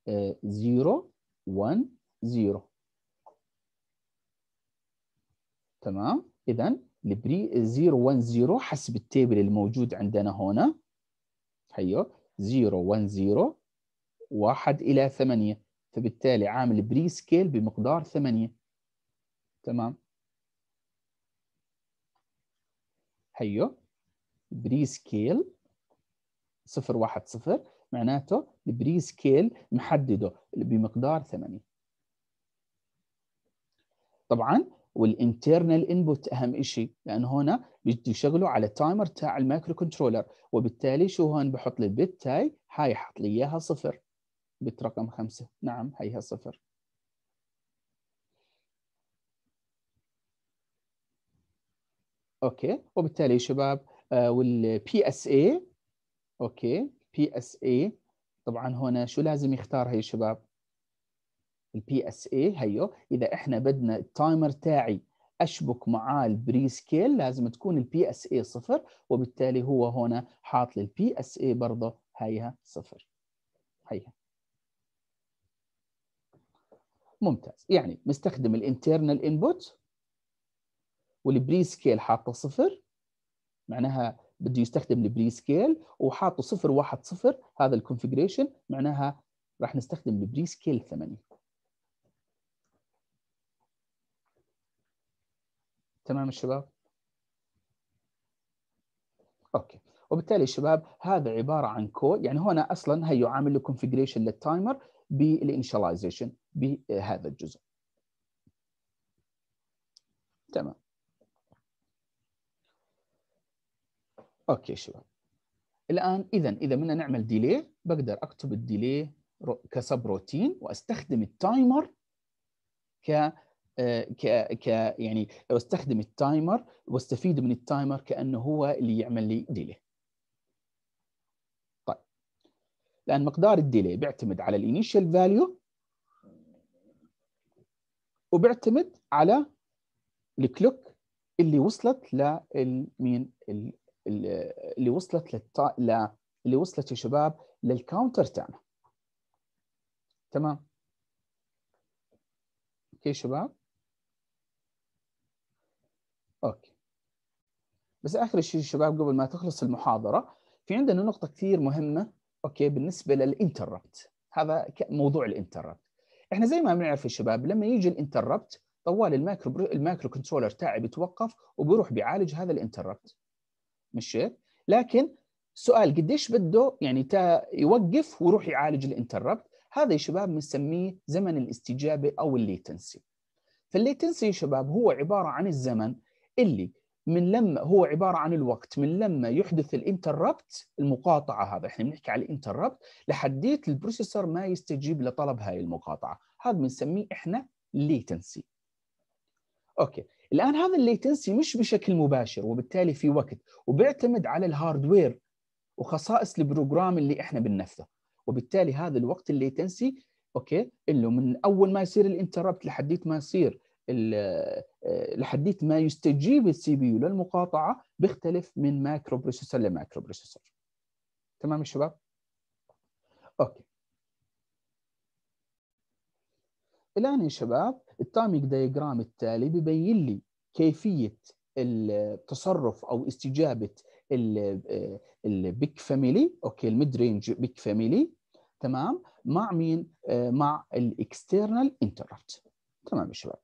آه زيرو 1 0 تمام اذا البري 0 1 0 حسب التيبل الموجود عندنا هنا هيو 0 1 0 1 الى 8 فبالتالي عامل بري سكيل بمقدار 8 تمام هيو أيوه. بري سكيل 0 1 0 معناته البري سكيل محدده بمقدار 8 طبعا والانترنال انبوت اهم شيء لان هنا بده يشغله على التايمر تاع المايكرو كنترولر وبالتالي شو هون بحط لي البت تاي هاي حط لي اياها صفر بت رقم خمسه نعم هيها صفر اوكي وبالتالي يا شباب آه والبي اس اي اوكي بي اس اي طبعا هنا شو لازم يختار هي الشباب البي اس اي هيو اذا احنا بدنا التايمر تاعي اشبك معاه البري سكيل لازم تكون البي اس اي صفر وبالتالي هو هنا حاط لي البي اس اي برضه هيها صفر هيها ممتاز يعني مستخدم الانترنال انبوت والبري سكيل حاطه صفر معناها بده يستخدم البري سكيل وحاطه 0 1 0 هذا الكونفجريشن معناها راح نستخدم البري سكيل 8 تمام الشباب؟ اوكي وبالتالي الشباب هذا عباره عن كود يعني هنا اصلا هي عامل له كونفجريشن للتايمر بالانشلايزيشن بهذا الجزء تمام اوكي شباب الان اذا اذا بدنا نعمل ديلي بقدر اكتب الديلي كسب روتين واستخدم التايمر ك آه، ك ك يعني استخدم التايمر واستفيد من التايمر كانه هو اللي يعمل لي ديلي طيب لان مقدار الديلي بيعتمد على الانيشال فاليو وبيعتمد على الكلوك اللي وصلت للمين اللي وصلت للط... ل... اللي وصلت يا شباب للكاونتر تاعنا تمام اوكي شباب اوكي بس اخر شيء شباب قبل ما تخلص المحاضره في عندنا نقطه كثير مهمه اوكي بالنسبه للانتربت هذا موضوع الانتربت احنا زي ما بنعرف يا شباب لما يجي الانتربت طوال المايكرو المايكرو كنترولر تاعي بيتوقف وبيروح بيعالج هذا الانتربت مشيت لكن سؤال قديش بده يعني تا يوقف ويروح يعالج الانتربت هذا يا شباب بنسميه زمن الاستجابه او الليتنسي فالليتنسي يا شباب هو عباره عن الزمن اللي من لما هو عباره عن الوقت من لما يحدث الانتربت المقاطعه هذا احنا بنحكي على الانتربت لحديت البروسيسور ما يستجيب لطلب هاي المقاطعه هذا بنسميه احنا ليتنسي اوكي الان هذا الليتنسي مش بشكل مباشر وبالتالي في وقت وبيعتمد على الهاردوير وخصائص البروجرام اللي احنا بننفذه وبالتالي هذا الوقت الليتنسي اوكي اللي من اول ما يصير الانتربت لحديت ما يصير آه، لحديت ما يستجيب السي بي يو للمقاطعه بيختلف من مايكرو بروسيسور لمايكرو بروسيسور تمام يا شباب اوكي الان يا شباب التايمينج دايجرام التالي ببين لي كيفيه التصرف او استجابه البيك فاميلي آه، اوكي الميد رينج بيك فاميلي تمام مع مين آه، مع الاكسترنال انتربت تمام يا شباب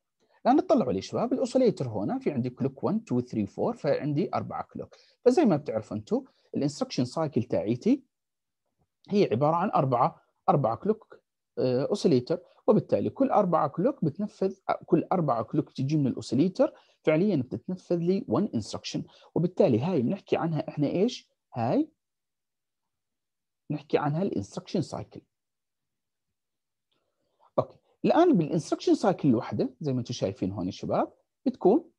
الان اطلعوا لي شباب الاوسيليتر هنا في عندي كلوك 1 2 3 4 فعندي اربعه كلوك فزي ما بتعرفوا انتم الانستركشن سايكل تاعيتي هي عباره عن اربعه اربعه كلوك اوسيليتر آه، وبالتالي كل أربعة كلوك بتنفذ كل أربعة كلوك تجي من الأوسيليتر فعليا بتتنفذ لي 1 instruction وبالتالي هاي بنحكي عنها احنا ايش؟ هاي بنحكي عنها الانستركشن سايكل اوكي الان بالانستركشن سايكل الوحده زي ما انتم شايفين هون يا شباب بتكون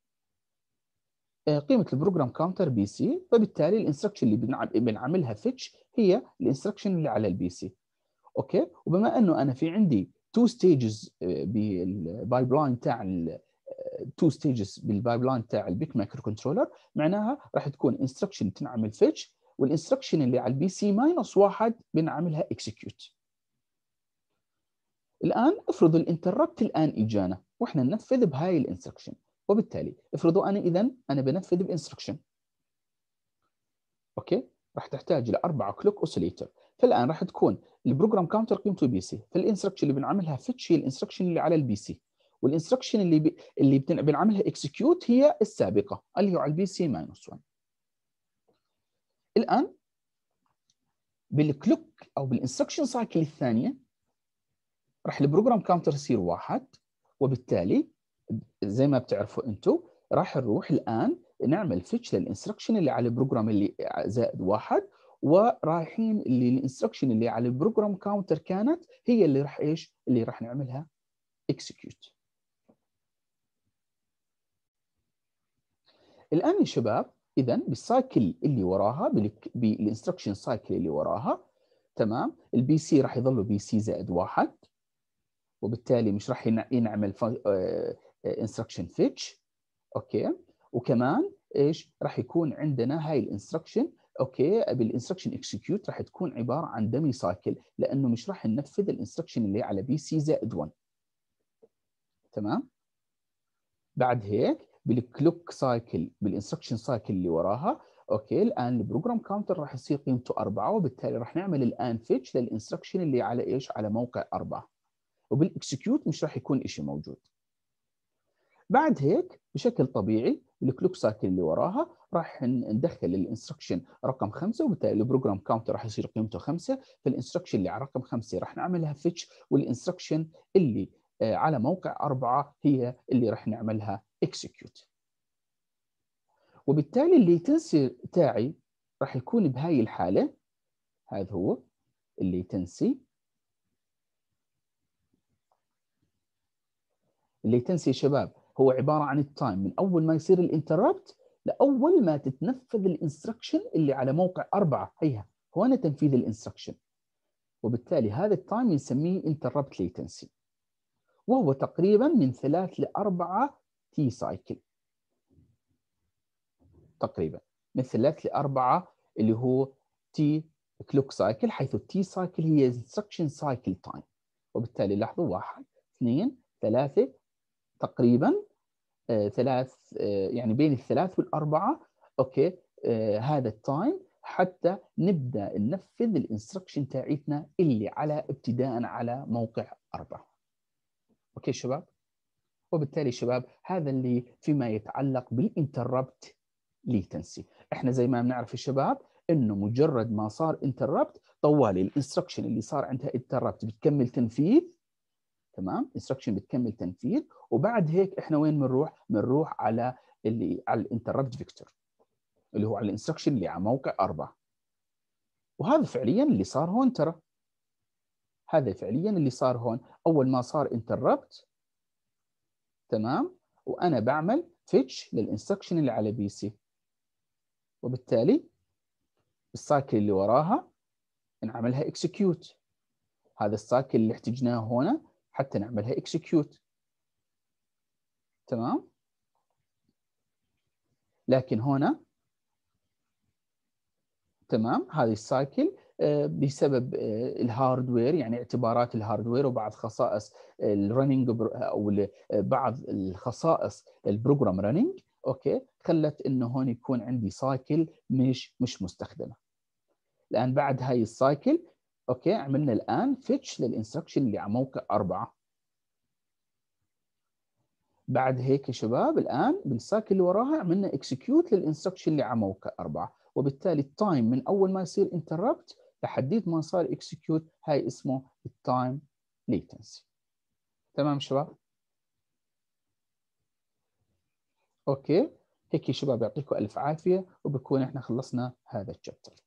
آه، قيمه البروجرام كاونتر بي سي فبالتالي الانستركشن اللي بنعملها فيتش هي الانستركشن اللي على البي سي اوكي وبما انه انا في عندي تو ستيجز بالبايب لاين تاع تو ستيجز بالبايب لاين تاع البيك مايكرو كنترولر معناها راح تكون انستركشن تنعمل فيتش والانستركشن اللي على البي سي ماينس واحد بنعملها اكسكيوت الان افرض الانتربت الان اجانا واحنا ننفذ بهاي الانستركشن وبالتالي افرضوا انا اذا انا بنفذ بانستركشن اوكي راح تحتاج لاربعه كلوك اوسليتر فالان راح تكون البروجرام كاونتر قيمته بي سي فالانستركشن اللي بنعملها فيتش هي الانستركشن اللي على البي سي والانستركشن اللي ب... اللي بنعملها اكسكيوت هي السابقه اللي هو على البي سي ماينس 1 الان بالكلوك او بالانستركشن سايكل الثانيه راح البروجرام كاونتر يصير واحد وبالتالي زي ما بتعرفوا انتم راح نروح الان نعمل فيتش للانستركشن اللي على البروجرام اللي زائد واحد ورايحين اللي الانستركشن اللي على البروجرام كاونتر كانت هي اللي راح ايش اللي راح نعملها اكسكيوت الان يا شباب اذا بالسايكل اللي وراها بالانستركشن سايكل اللي وراها تمام البي سي راح يظل بي سي زائد واحد وبالتالي مش راح ينعمل انستركشن آه، فيتش آه، اوكي وكمان ايش راح يكون عندنا هاي الانستركشن اوكي بالانستركشن اكسكيوت راح تكون عباره عن دمي سايكل لانه مش راح ننفذ الانستركشن اللي على بي سي زائد 1 تمام بعد هيك بالكلوك سايكل بالانستركشن سايكل اللي وراها اوكي الان البروجرام كاونتر راح يصير قيمته 4 وبالتالي راح نعمل الان فيتش للانستركشن اللي على ايش على موقع 4 وبالاكسكيوت مش راح يكون شيء موجود بعد هيك بشكل طبيعي الكلوك سايكل اللي وراها راح ندخل الانستركشن رقم خمسه وبالتالي البروجرام كاونتر راح يصير قيمته خمسه فالانستركشن اللي على رقم خمسه راح نعملها فيتش والانستركشن اللي آه، على موقع اربعه هي اللي راح نعملها اكسكيوت وبالتالي الليتنسي تاعي راح يكون بهاي الحاله هذا هو الليتنسي الليتنسي شباب هو عباره عن التايم من اول ما يصير الانتربت لاول ما تتنفذ الانستركشن اللي على موقع اربعه هيها هو انا تنفيذ الانستركشن وبالتالي هذا التايم نسميه انتربت ليتنسي وهو تقريبا من ثلاث لاربعه تي سايكل تقريبا من ثلاث لاربعه اللي هو تي كلوك سايكل حيث التي سايكل هي انستركشن سايكل تايم وبالتالي لاحظوا واحد اثنين ثلاثه تقريبا آه، ثلاث آه، يعني بين الثلاث والاربعه اوكي آه، هذا التايم حتى نبدا ننفذ الانستركشن تاعتنا اللي على ابتداء على موقع اربعه. اوكي شباب؟ وبالتالي شباب هذا اللي فيما يتعلق بالانتربت ليتنسي، احنا زي ما بنعرف الشباب انه مجرد ما صار انتربت طوالي الانستركشن اللي صار عندها انتربت بتكمل تنفيذ تمام انستركشن بتكمل تنفيذ وبعد هيك احنا وين بنروح بنروح على اللي على الانتربت فيكتور اللي هو على الانستركشن اللي على موقع أربعة وهذا فعليا اللي صار هون ترى هذا فعليا اللي صار هون اول ما صار انتربت تمام وانا بعمل فيتش للانستركشن اللي على بي سي وبالتالي السايكل اللي وراها نعملها اكسكيوت هذا السايكل اللي احتجناه هنا حتى نعملها اكسكيوت تمام لكن هنا تمام هذه السايكل آه، بسبب آه، الهاردوير يعني اعتبارات الهاردوير وبعض خصائص الرننج او آه، بعض الخصائص البروجرام رننج اوكي خلت انه هون يكون عندي سايكل مش مش مستخدمه الان بعد هاي السايكل اوكي عملنا الان فيتش للانستركشن اللي على موقع اربعه بعد هيك يا شباب الان بالساك اللي وراها عملنا اكسكيوت للانستركشن اللي على موقع اربعه وبالتالي التايم من اول ما يصير انتربت لحديت ما صار اكسكيوت هاي اسمه التايم ليتنسي تمام شباب اوكي هيك يا شباب يعطيكم الف عافيه وبكون احنا خلصنا هذا الشابتر